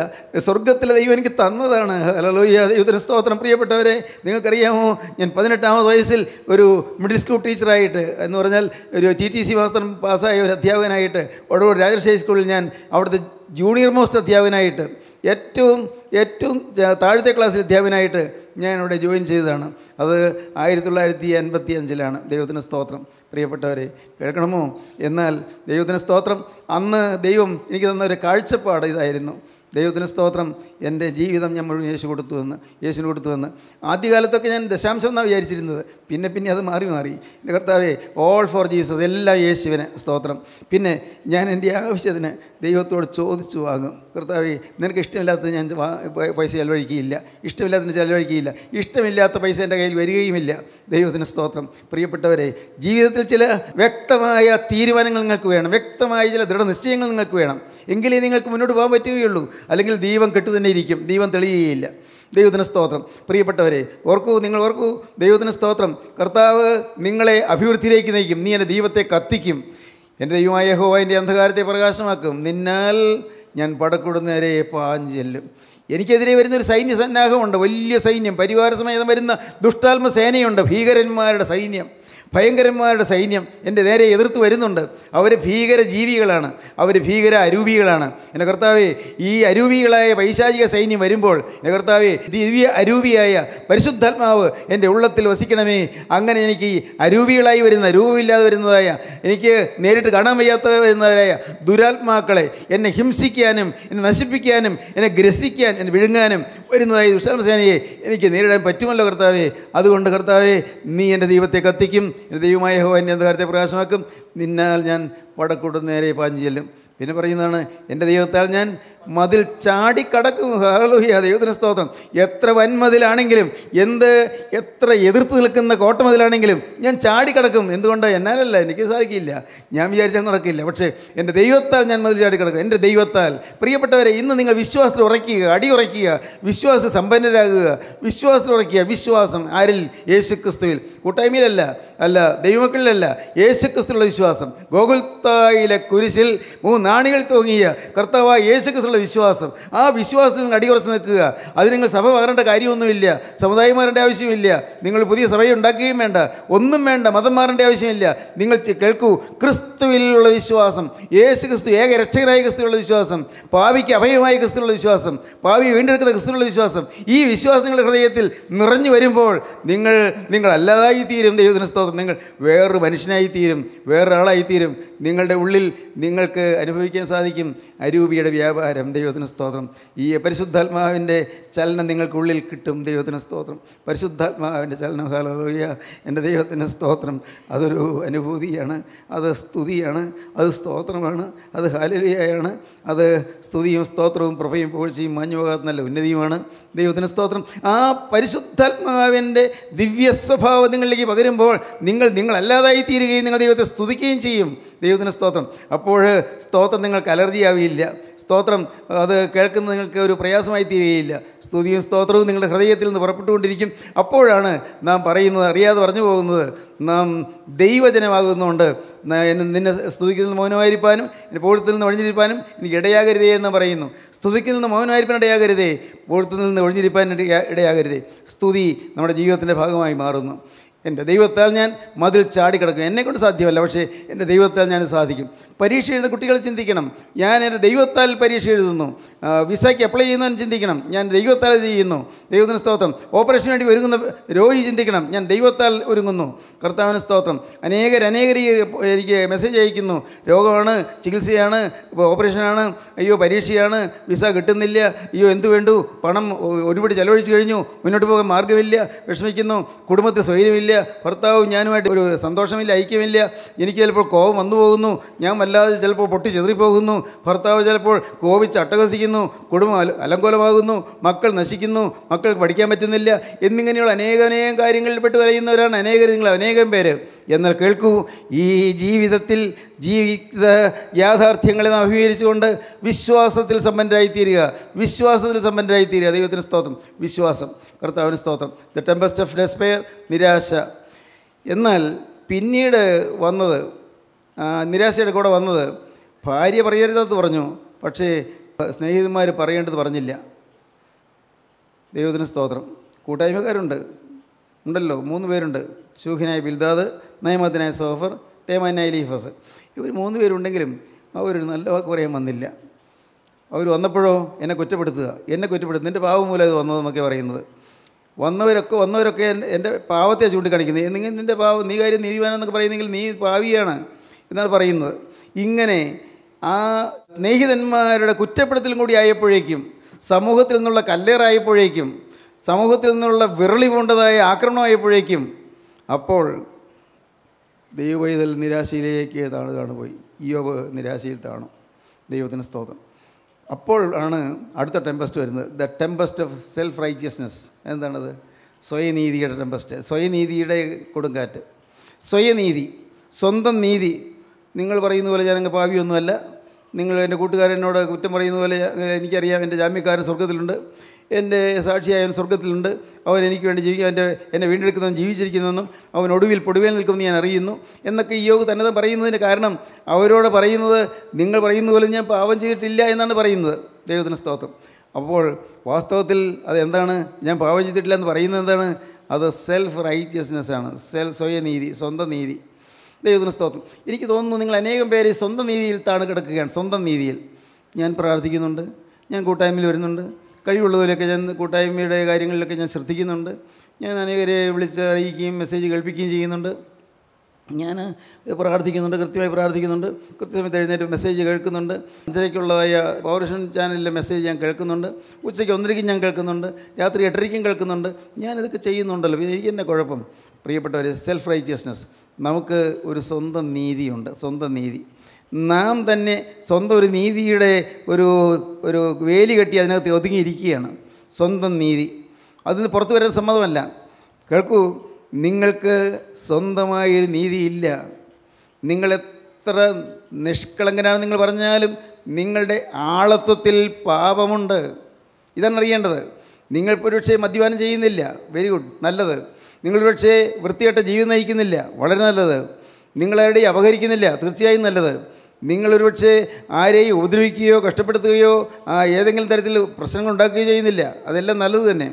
സ്വർഗത്തിലെ ദൈവം എനിക്ക് തന്നതാണ് ഹലോയ്യ ദൈവത്തിന് സ്തോത്രം പ്രിയപ്പെട്ടവരെ നിങ്ങൾക്കറിയാമോ ഞാൻ പതിനെട്ടാമത് വയസ്സിൽ ഒരു മിഡിൽ സ്കൂൾ ടീച്ചറായിട്ട് എന്ന് പറഞ്ഞാൽ ഒരു ടി ടി സി മാസ്റ്റർ പാസ്സായ ഒരു അധ്യാപകനായിട്ട് ഒടവൂർ രാജർഷി ഹൈസ്കൂളിൽ ഞാൻ അവിടുത്തെ ജൂനിയർ മോസ്റ്റ് അധ്യാപകനായിട്ട് ഏറ്റവും ഏറ്റവും താഴത്തെ ക്ലാസ്സിൽ അധ്യാപകനായിട്ട് ഞാൻ ഇവിടെ ജോയിൻ ചെയ്തതാണ് അത് ആയിരത്തി തൊള്ളായിരത്തി എൺപത്തി അഞ്ചിലാണ് ദൈവത്തിൻ്റെ സ്തോത്രം പ്രിയപ്പെട്ടവരെ കേൾക്കണമോ എന്നാൽ ദൈവത്തിൻ്റെ സ്തോത്രം അന്ന് ദൈവം എനിക്ക് തന്ന ഒരു കാഴ്ചപ്പാട് ഇതായിരുന്നു ദൈവത്തിന് സ്തോത്രം എൻ്റെ ജീവിതം ഞാൻ മുഴുവൻ യേശു കൊടുത്തു എന്ന് യേശുവിന് കൊടുത്തു എന്ന് ആദ്യകാലത്തൊക്കെ ഞാൻ ദശാംശം എന്നാണ് വിചാരിച്ചിരുന്നത് പിന്നെ പിന്നെ അത് മാറി മാറി എൻ്റെ കർത്താവേ ഓൾ ഫോർ ജീസസ് എല്ലാം യേശുവിന് സ്തോത്രം പിന്നെ ഞാൻ എൻ്റെ ആവശ്യത്തിന് ദൈവത്തോട് ചോദിച്ചു വാങ്ങും കർത്താവ് നിനക്ക് ഇഷ്ടമില്ലാത്തത് ഞാൻ പൈസ ചെലവഴിക്കുകയില്ല ഇഷ്ടമില്ലാത്തതിന് ചെലവഴിക്കുകയില്ല ഇഷ്ടമില്ലാത്ത പൈസ എൻ്റെ കയ്യിൽ വരികയുമില്ല ദൈവത്തിന് സ്തോത്രം പ്രിയപ്പെട്ടവരെ ജീവിതത്തിൽ ചില വ്യക്തമായ തീരുമാനങ്ങൾ നിങ്ങൾക്ക് വേണം വ്യക്തമായ ചില ദൃഢനിശ്ചയങ്ങൾ നിങ്ങൾക്ക് വേണം എങ്കിലേ നിങ്ങൾക്ക് മുന്നോട്ട് പോകാൻ പറ്റുകയുള്ളൂ അല്ലെങ്കിൽ ദൈവം കെട്ടു തന്നെ ഇരിക്കും ദൈവം തെളിയുകയില്ല ദൈവത്തിന് സ്തോത്രം പ്രിയപ്പെട്ടവരെ ഓർക്കൂ നിങ്ങൾ ഓർക്കൂ ദൈവത്തിന് സ്തോത്രം കർത്താവ് നിങ്ങളെ അഭിവൃദ്ധിയിലേക്ക് നയിക്കും നീ എൻ്റെ ദൈവത്തെ കത്തിക്കും എൻ്റെ ദൈവമായ ഹോവ എൻ്റെ അന്ധകാരത്തെ പ്രകാശമാക്കും നിന്നാൽ ഞാൻ പടക്കൂട് നേരെ പാഞ്ഞു ചെല്ലും എനിക്കെതിരെ വരുന്ന ഒരു സൈന്യ സന്നാഹമുണ്ട് വലിയ സൈന്യം പരിവാര സമേതം വരുന്ന ദുഷ്ടാത്മ സേനയുണ്ട് ഭീകരന്മാരുടെ സൈന്യം ഭയങ്കരന്മാരുടെ സൈന്യം എൻ്റെ നേരെ എതിർത്ത് വരുന്നുണ്ട് അവർ ഭീകര ജീവികളാണ് അവർ ഭീകര അരൂപികളാണ് എൻ്റെ കർത്താവേ ഈ അരൂപികളായ വൈശാചിക സൈന്യം വരുമ്പോൾ എൻ്റെ കർത്താവെ ദിവ്യ അരൂപിയായ പരിശുദ്ധാത്മാവ് എൻ്റെ ഉള്ളത്തിൽ വസിക്കണമേ അങ്ങനെ എനിക്ക് അരൂപികളായി വരുന്ന രൂപമില്ലാതെ വരുന്നതായ എനിക്ക് നേരിട്ട് കാണാൻ വയ്യാത്ത വരുന്നവരായ ദുരാത്മാക്കളെ എന്നെ ഹിംസിക്കാനും എന്നെ നശിപ്പിക്കാനും എന്നെ ഗ്രസിക്കാൻ എന്നെ വിഴുങ്ങാനും വരുന്നതായ ദുഷ്ടാത്മസേനയെ എനിക്ക് നേരിടാൻ പറ്റുമല്ലോ കർത്താവേ അതുകൊണ്ട് കർത്താവേ നീ എൻ്റെ ദൈവത്തെ കത്തിക്കും ദൈവമായ ഹോ എന്നെ അന്ധകാരത്തെ പ്രകാശമാക്കും നിന്നാൽ ഞാൻ വടക്കൂട്ട് നേരെ പാഞ്ചു ചെല്ലും പിന്നെ പറയുന്നതാണ് എൻ്റെ ദൈവത്താൽ ഞാൻ മതിൽ ചാടിക്കടക്കും ഹലോഹിയ ദൈവത്തിന് സ്തോത്രം എത്ര വൻമതിലാണെങ്കിലും എന്ത് എത്ര എതിർത്ത് നിൽക്കുന്ന കോട്ടമതിലാണെങ്കിലും ഞാൻ ചാടിക്കടക്കും എന്തുകൊണ്ട് എന്നാലല്ല എനിക്ക് സാധിക്കില്ല ഞാൻ വിചാരിച്ചാൽ നടക്കില്ല പക്ഷേ എൻ്റെ ദൈവത്താൽ ഞാൻ മതിൽ ചാടിക്കടക്കും എൻ്റെ ദൈവത്താൽ പ്രിയപ്പെട്ടവരെ ഇന്ന് നിങ്ങൾ വിശ്വാസത്തിൽ ഉറയ്ക്കുക അടിയുറയ്ക്കുക വിശ്വാസ സമ്പന്നരാകുക വിശ്വാസത്തിൽ ഉറയ്ക്കുക വിശ്വാസം ആരിൽ യേശു ക്രിസ്തുവിൽ കൂട്ടായ്മയിലല്ല അല്ല ദൈവമക്കളിലല്ല യേശു ക്രിസ്തുവിലുള്ള വിശ്വാസം ഗോകുൽത്തായിലെ കുരിശിൽ മൂന്നാണികൾ തൂങ്ങിയ കർത്താവായ യേശു ക്രിസ്തു എന്നുള്ള വിശ്വാസം ആ വിശ്വാസത്തിൽ നിങ്ങൾ അടികുറച്ച് നിൽക്കുക അത് നിങ്ങൾ സഭ പകരേണ്ട കാര്യമൊന്നുമില്ല സമുദായം മാറേണ്ട ആവശ്യമില്ല നിങ്ങൾ പുതിയ സഭയെ ഉണ്ടാക്കുകയും വേണ്ട ഒന്നും വേണ്ട മതം മാറേണ്ട ആവശ്യമില്ല നിങ്ങൾ കേൾക്കൂ ക്രിസ്തുവിലുള്ള വിശ്വാസം യേശു ക്രിസ്തു ഏക രക്ഷകനായ ക്രിസ്തുവിലുള്ള വിശ്വാസം പാവിക്ക് അഭയമായ ക്രിസ്തുവിലുള്ള വിശ്വാസം പാവി വീണ്ടെടുക്കുന്ന ക്രിസ്തുവിലുള്ള വിശ്വാസം ഈ വിശ്വാസം നിങ്ങളുടെ ഹൃദയത്തിൽ നിറഞ്ഞു വരുമ്പോൾ നിങ്ങൾ നിങ്ങൾ അല്ലാതായി തീരും ദൈവത്തിന് സ്തോത്രം നിങ്ങൾ വേറൊരു മനുഷ്യനായി തീരും വേറൊരാളായി തീരും നിങ്ങളുടെ ഉള്ളിൽ നിങ്ങൾക്ക് അനുഭവിക്കാൻ സാധിക്കും അരൂപിയുടെ വ്യാപാരം പാടും ദൈവത്തിന് സ്തോത്രം ഈ പരിശുദ്ധാത്മാവിൻ്റെ ചലനം നിങ്ങൾക്കുള്ളിൽ കിട്ടും ദൈവത്തിന് സ്തോത്രം പരിശുദ്ധാത്മാവിൻ്റെ ചലനം ഹാലൂയ എൻ്റെ ദൈവത്തിന് സ്തോത്രം അതൊരു അനുഭൂതിയാണ് അത് സ്തുതിയാണ് അത് സ്തോത്രമാണ് അത് ഹാലലിയാണ് അത് സ്തുതിയും സ്തോത്രവും പ്രഭയും പുകഴ്ചയും മാഞ്ഞുപോകാത്ത നല്ല ഉന്നതിയുമാണ് ദൈവത്തിന് സ്തോത്രം ആ പരിശുദ്ധാത്മാവിൻ്റെ ദിവ്യ സ്വഭാവം നിങ്ങളിലേക്ക് പകരുമ്പോൾ നിങ്ങൾ നിങ്ങളല്ലാതായി തീരുകയും നിങ്ങൾ ദൈവത്തെ സ്തുതിക്കുകയും ചെയ്യും ദൈവത്തിന് സ്തോത്രം അപ്പോൾ സ്തോത്രം നിങ്ങൾക്ക് അലർജിയാവില്ല സ്തോത്രം അത് കേൾക്കുന്ന നിങ്ങൾക്ക് ഒരു പ്രയാസമായി തീരുകയില്ല സ്തുതിയും സ്തോത്രവും നിങ്ങളുടെ ഹൃദയത്തിൽ നിന്ന് പുറപ്പെട്ടുകൊണ്ടിരിക്കും അപ്പോഴാണ് നാം പറയുന്നത് അറിയാതെ പറഞ്ഞു പോകുന്നത് നാം ദൈവജനമാകുന്നതുകൊണ്ട് നിന്നെ സ്തുതിക്കുന്ന മൗനമായിരിക്കാനും എൻ്റെ പൂഴത്തിൽ നിന്ന് ഒഴിഞ്ഞിരിപ്പാനും എനിക്ക് ഇടയാകരുതേ എന്ന് പറയുന്നു സ്തുതിക്കുന്ന നിന്ന് മൗനമായിരിക്കാൻ ഇടയാകരുതേ പൂഴത്തിൽ നിന്ന് ഒഴിഞ്ഞിരിപ്പാൻ ഇടയാകരുതേ സ്തുതി നമ്മുടെ ജീവിതത്തിൻ്റെ ഭാഗമായി മാറുന്നു എൻ്റെ ദൈവത്താൽ ഞാൻ മതിൽ ചാടി കിടക്കും എന്നെക്കൊണ്ട് സാധ്യമല്ല പക്ഷേ എൻ്റെ ദൈവത്താൽ ഞാൻ സാധിക്കും പരീക്ഷ എഴുതുന്ന കുട്ടികൾ ചിന്തിക്കണം ഞാൻ എൻ്റെ ദൈവത്താൽ പരീക്ഷ എഴുതുന്നു വിസയ്ക്ക് അപ്ലൈ ചെയ്യുന്നവൻ ചിന്തിക്കണം ഞാൻ ദൈവത്താൽ ചെയ്യുന്നു ദൈവത്തിന് സ്തോത്രം ഓപ്പറേഷന് വേണ്ടി ഒരുങ്ങുന്ന രോഗി ചിന്തിക്കണം ഞാൻ ദൈവത്താൽ ഒരുങ്ങുന്നു കർത്താവിന് സ്തോത്രം അനേകർ അനേകർ എനിക്ക് മെസ്സേജ് അയക്കുന്നു രോഗമാണ് ചികിത്സയാണ് ഓപ്പറേഷനാണ് അയ്യോ പരീക്ഷയാണ് വിസ കിട്ടുന്നില്ല അയ്യോ എന്തു വേണ്ടു പണം ഒരുപാട് ചെലവഴിച്ച് കഴിഞ്ഞു മുന്നോട്ട് പോകാൻ മാർഗ്ഗമില്ല വിഷമിക്കുന്നു കുടുംബത്തിൽ സ്വൈര്യമില്ല ഐക്യമില്ല ഭർത്താവും ഞാനുമായിട്ട് ഒരു സന്തോഷമില്ല ഐക്യമില്ല എനിക്ക് ചിലപ്പോൾ കോപം വന്നു പോകുന്നു ഞാൻ വല്ലാതെ ചിലപ്പോൾ പൊട്ടി ചെറിപ്പോകുന്നു ഭർത്താവ് ചിലപ്പോൾ കോപിച്ച് അട്ടഹസിക്കുന്നു കുടുംബം അലങ്കോലമാകുന്നു മക്കൾ നശിക്കുന്നു മക്കൾക്ക് പഠിക്കാൻ പറ്റുന്നില്ല എന്നിങ്ങനെയുള്ള അനേകം കാര്യങ്ങളിൽപ്പെട്ട് വരയുന്നവരാണ് അനേകം നിങ്ങൾ അനേകം പേര് എന്നാൽ കേൾക്കൂ ഈ ജീവിതത്തിൽ ജീവിത യാഥാർത്ഥ്യങ്ങളെ നാം അഭിമീകരിച്ചുകൊണ്ട് വിശ്വാസത്തിൽ സമ്പന്നരായിത്തീരുക തീരുക വിശ്വാസത്തിൽ സമ്പന്നരായിത്തീരുക തീരുക ദൈവത്തിന് സ്തോത്രം വിശ്വാസം കർത്താവിന് സ്തോത്രം ദ ടെമ്പസ്റ്റ് ഓഫ് ഡെസ്പെയർ നിരാശ എന്നാൽ പിന്നീട് വന്നത് നിരാശയുടെ കൂടെ വന്നത് ഭാര്യ പറയരുതെന്ന് പറഞ്ഞു പക്ഷേ സ്നേഹിതന്മാർ പറയേണ്ടത് പറഞ്ഞില്ല ദൈവത്തിന് സ്തോത്രം കൂട്ടായ്മക്കാരുണ്ട് ഉണ്ടല്ലോ മൂന്ന് പേരുണ്ട് ഷൂഹിനായ ബിൽദാദ് നയമത്തിനായ സോഫർ തേമാനായ ലീഫസ് ഇവർ മൂന്ന് പേരുണ്ടെങ്കിലും അവർ നല്ല വാക്ക് പറയാൻ വന്നില്ല അവർ വന്നപ്പോഴോ എന്നെ കുറ്റപ്പെടുത്തുക എന്നെ കുറ്റപ്പെടുത്തുക എൻ്റെ പാവം മൂലം ഇത് വന്നതെന്നൊക്കെ പറയുന്നത് വന്നവരൊക്കെ വന്നവരൊക്കെ എൻ്റെ പാവത്തെ ചൂണ്ടിക്കാണിക്കുന്നത് നിങ്ങൾ നിൻ്റെ പാവം നീ കാര്യം നീതിവാനെന്നൊക്കെ പറയുന്നെങ്കിൽ നീ പാവിയാണ് എന്നാണ് പറയുന്നത് ഇങ്ങനെ ആ സ്നേഹിതന്മാരുടെ കുറ്റപ്പെടുത്തലും കൂടി ആയപ്പോഴേക്കും സമൂഹത്തിൽ നിന്നുള്ള കല്ലേറായപ്പോഴേക്കും സമൂഹത്തിൽ നിന്നുള്ള വിരളി പോണ്ടതായ ആക്രമണമായപ്പോഴേക്കും അപ്പോൾ ദൈവവൈതൽ നിരാശയിലേക്ക് താണു പോയി യോബ് നിരാശയിൽ താണു ദൈവത്തിന് സ്തോത്രം അപ്പോൾ ആണ് അടുത്ത ടെമ്പസ്റ്റ് വരുന്നത് the tempest of self righteousness എന്താണത് സ്വയനീതിയുടെ ടെമ്പസ്റ്റ് സ്വയനീതിയുടെ കൊടുങ്കാറ്റ് സ്വയനീതി സ്വന്തം നീതി നിങ്ങൾ പറയുന്ന പോലെ ഞാനങ്ങ് പാവിയൊന്നുമല്ല നിങ്ങൾ എൻ്റെ കൂട്ടുകാരനോട് കുറ്റം പറയുന്ന പോലെ എനിക്കറിയാം എൻ്റെ ജാമ്യക്കാരൻ സ്വർഗത്തിലുണ്ട് എൻ്റെ സാക്ഷിയായവൻ സ്വർഗ്ഗത്തിലുണ്ട് അവൻ എനിക്ക് വേണ്ടി ജീവിക്കും എൻ്റെ എന്നെ വീണ്ടെടുക്കുന്നവൻ ജീവിച്ചിരിക്കുന്നതെന്നും അവൻ ഒടുവിൽ പൊടുവേൽ നിൽക്കുമെന്ന് ഞാൻ അറിയുന്നു എന്നൊക്കെ യോഗ തന്നെ പറയുന്നതിൻ്റെ കാരണം അവരോട് പറയുന്നത് നിങ്ങൾ പറയുന്ന പോലെ ഞാൻ പാപം ചെയ്തിട്ടില്ല എന്നാണ് പറയുന്നത് ദൈവത്തിന് സ്തോത്രം അപ്പോൾ വാസ്തവത്തിൽ അത് എന്താണ് ഞാൻ പാപം ചെയ്തിട്ടില്ല എന്ന് പറയുന്നത് എന്താണ് അത് സെൽഫ് റൈറ്റിയസ്നെസ് ആണ് സെൽ സ്വയനീതി സ്വന്തം നീതി ദൈവത്തിന് സ്തോത്രം എനിക്ക് തോന്നുന്നു നിങ്ങൾ അനേകം പേര് സ്വന്തം നീതിയിൽ താണ് കിടക്കുകയാണ് സ്വന്തം നീതിയിൽ ഞാൻ പ്രാർത്ഥിക്കുന്നുണ്ട് ഞാൻ കൂട്ടായ്മയിൽ വരുന്നുണ്ട് കഴിവുള്ളതിലൊക്കെ ഞാൻ കൂട്ടായ്മയുടെ കാര്യങ്ങളിലൊക്കെ ഞാൻ ശ്രദ്ധിക്കുന്നുണ്ട് ഞാൻ അനേകരെ വിളിച്ച് അറിയിക്കുകയും മെസ്സേജ് കേൾപ്പിക്കുകയും ചെയ്യുന്നുണ്ട് ഞാൻ പ്രാർത്ഥിക്കുന്നുണ്ട് കൃത്യമായി പ്രാർത്ഥിക്കുന്നുണ്ട് കൃത്യസമയത്ത് എഴുന്നേറ്റ് മെസ്സേജ് കേൾക്കുന്നുണ്ട് അഞ്ചരയ്ക്കുള്ളതായ പൗരഷൻ ചാനലിലെ മെസ്സേജ് ഞാൻ കേൾക്കുന്നുണ്ട് ഉച്ചയ്ക്ക് ഒന്നരയ്ക്കും ഞാൻ കേൾക്കുന്നുണ്ട് രാത്രി എട്ടരയ്ക്കും കേൾക്കുന്നുണ്ട് ഞാനിതൊക്കെ ചെയ്യുന്നുണ്ടല്ലോ എനിക്ക് തന്നെ കുഴപ്പം പ്രിയപ്പെട്ടവർ സെൽഫ് റൈറ്റിയസ്നെസ് നമുക്ക് ഒരു സ്വന്തം നീതിയുണ്ട് സ്വന്തം നീതി നാം തന്നെ സ്വന്തം ഒരു നീതിയുടെ ഒരു ഒരു വേലി കെട്ടി അതിനകത്ത് ഒതുങ്ങിയിരിക്കുകയാണ് സ്വന്തം നീതി അതിന് പുറത്തു വരാൻ സമ്മതമല്ല കേൾക്കൂ നിങ്ങൾക്ക് സ്വന്തമായൊരു നീതിയില്ല നിങ്ങളെത്ര നിഷ്കളങ്കനാണ് നിങ്ങൾ പറഞ്ഞാലും നിങ്ങളുടെ ആളത്വത്തിൽ പാപമുണ്ട് ഇതാണ് അറിയേണ്ടത് നിങ്ങൾ ഒരുപക്ഷേ മദ്യപാനം ചെയ്യുന്നില്ല വെരി ഗുഡ് നല്ലത് നിങ്ങൾ വൃത്തിയായിട്ട് ജീവിതം നയിക്കുന്നില്ല വളരെ നല്ലത് നിങ്ങളെവിടെയും അപഹരിക്കുന്നില്ല തീർച്ചയായും നല്ലത് നിങ്ങളൊരു പക്ഷേ ആരെയും ഉപദ്രവിക്കുകയോ കഷ്ടപ്പെടുത്തുകയോ ഏതെങ്കിലും തരത്തിൽ പ്രശ്നങ്ങൾ ഉണ്ടാക്കുകയോ ചെയ്യുന്നില്ല അതെല്ലാം നല്ലത് തന്നെ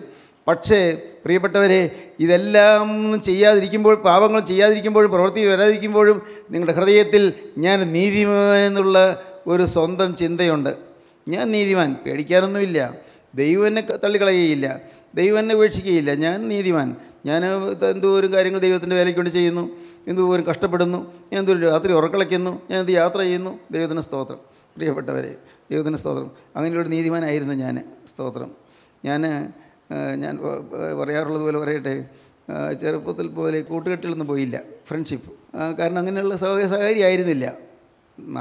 പക്ഷേ പ്രിയപ്പെട്ടവരെ ഇതെല്ലാം ചെയ്യാതിരിക്കുമ്പോൾ പാപങ്ങൾ ചെയ്യാതിരിക്കുമ്പോഴും പ്രവൃത്തി വരാതിരിക്കുമ്പോഴും നിങ്ങളുടെ ഹൃദയത്തിൽ ഞാൻ നീതിമാൻ എന്നുള്ള ഒരു സ്വന്തം ചിന്തയുണ്ട് ഞാൻ നീതിമാൻ പേടിക്കാനൊന്നുമില്ല ദൈവം എന്നെ തള്ളിക്കളയുകയില്ല ദൈവം എന്നെ ഉപേക്ഷിക്കുകയില്ല ഞാൻ നീതിമാൻ ഞാൻ എന്തോരം കാര്യങ്ങൾ ദൈവത്തിൻ്റെ വേലയ്ക്ക് വേണ്ടി ചെയ്യുന്നു എന്തോരം കഷ്ടപ്പെടുന്നു ഞാൻ എന്തോരം രാത്രി ഉറക്കളയ്ക്കുന്നു ഞാൻ എന്ത് യാത്ര ചെയ്യുന്നു ദൈവത്തിന് സ്തോത്രം പ്രിയപ്പെട്ടവരെ ദൈവത്തിൻ്റെ സ്തോത്രം അങ്ങനെയുള്ള നീതിമാനായിരുന്നു ഞാൻ സ്തോത്രം ഞാൻ ഞാൻ പറയാറുള്ളത് പോലെ പറയട്ടെ ചെറുപ്പത്തിൽ പോലെ കൂട്ടുകെട്ടിലൊന്നും പോയില്ല ഫ്രണ്ട്ഷിപ്പ് കാരണം അങ്ങനെയുള്ള സഹകരി സഹകാരി ആയിരുന്നില്ല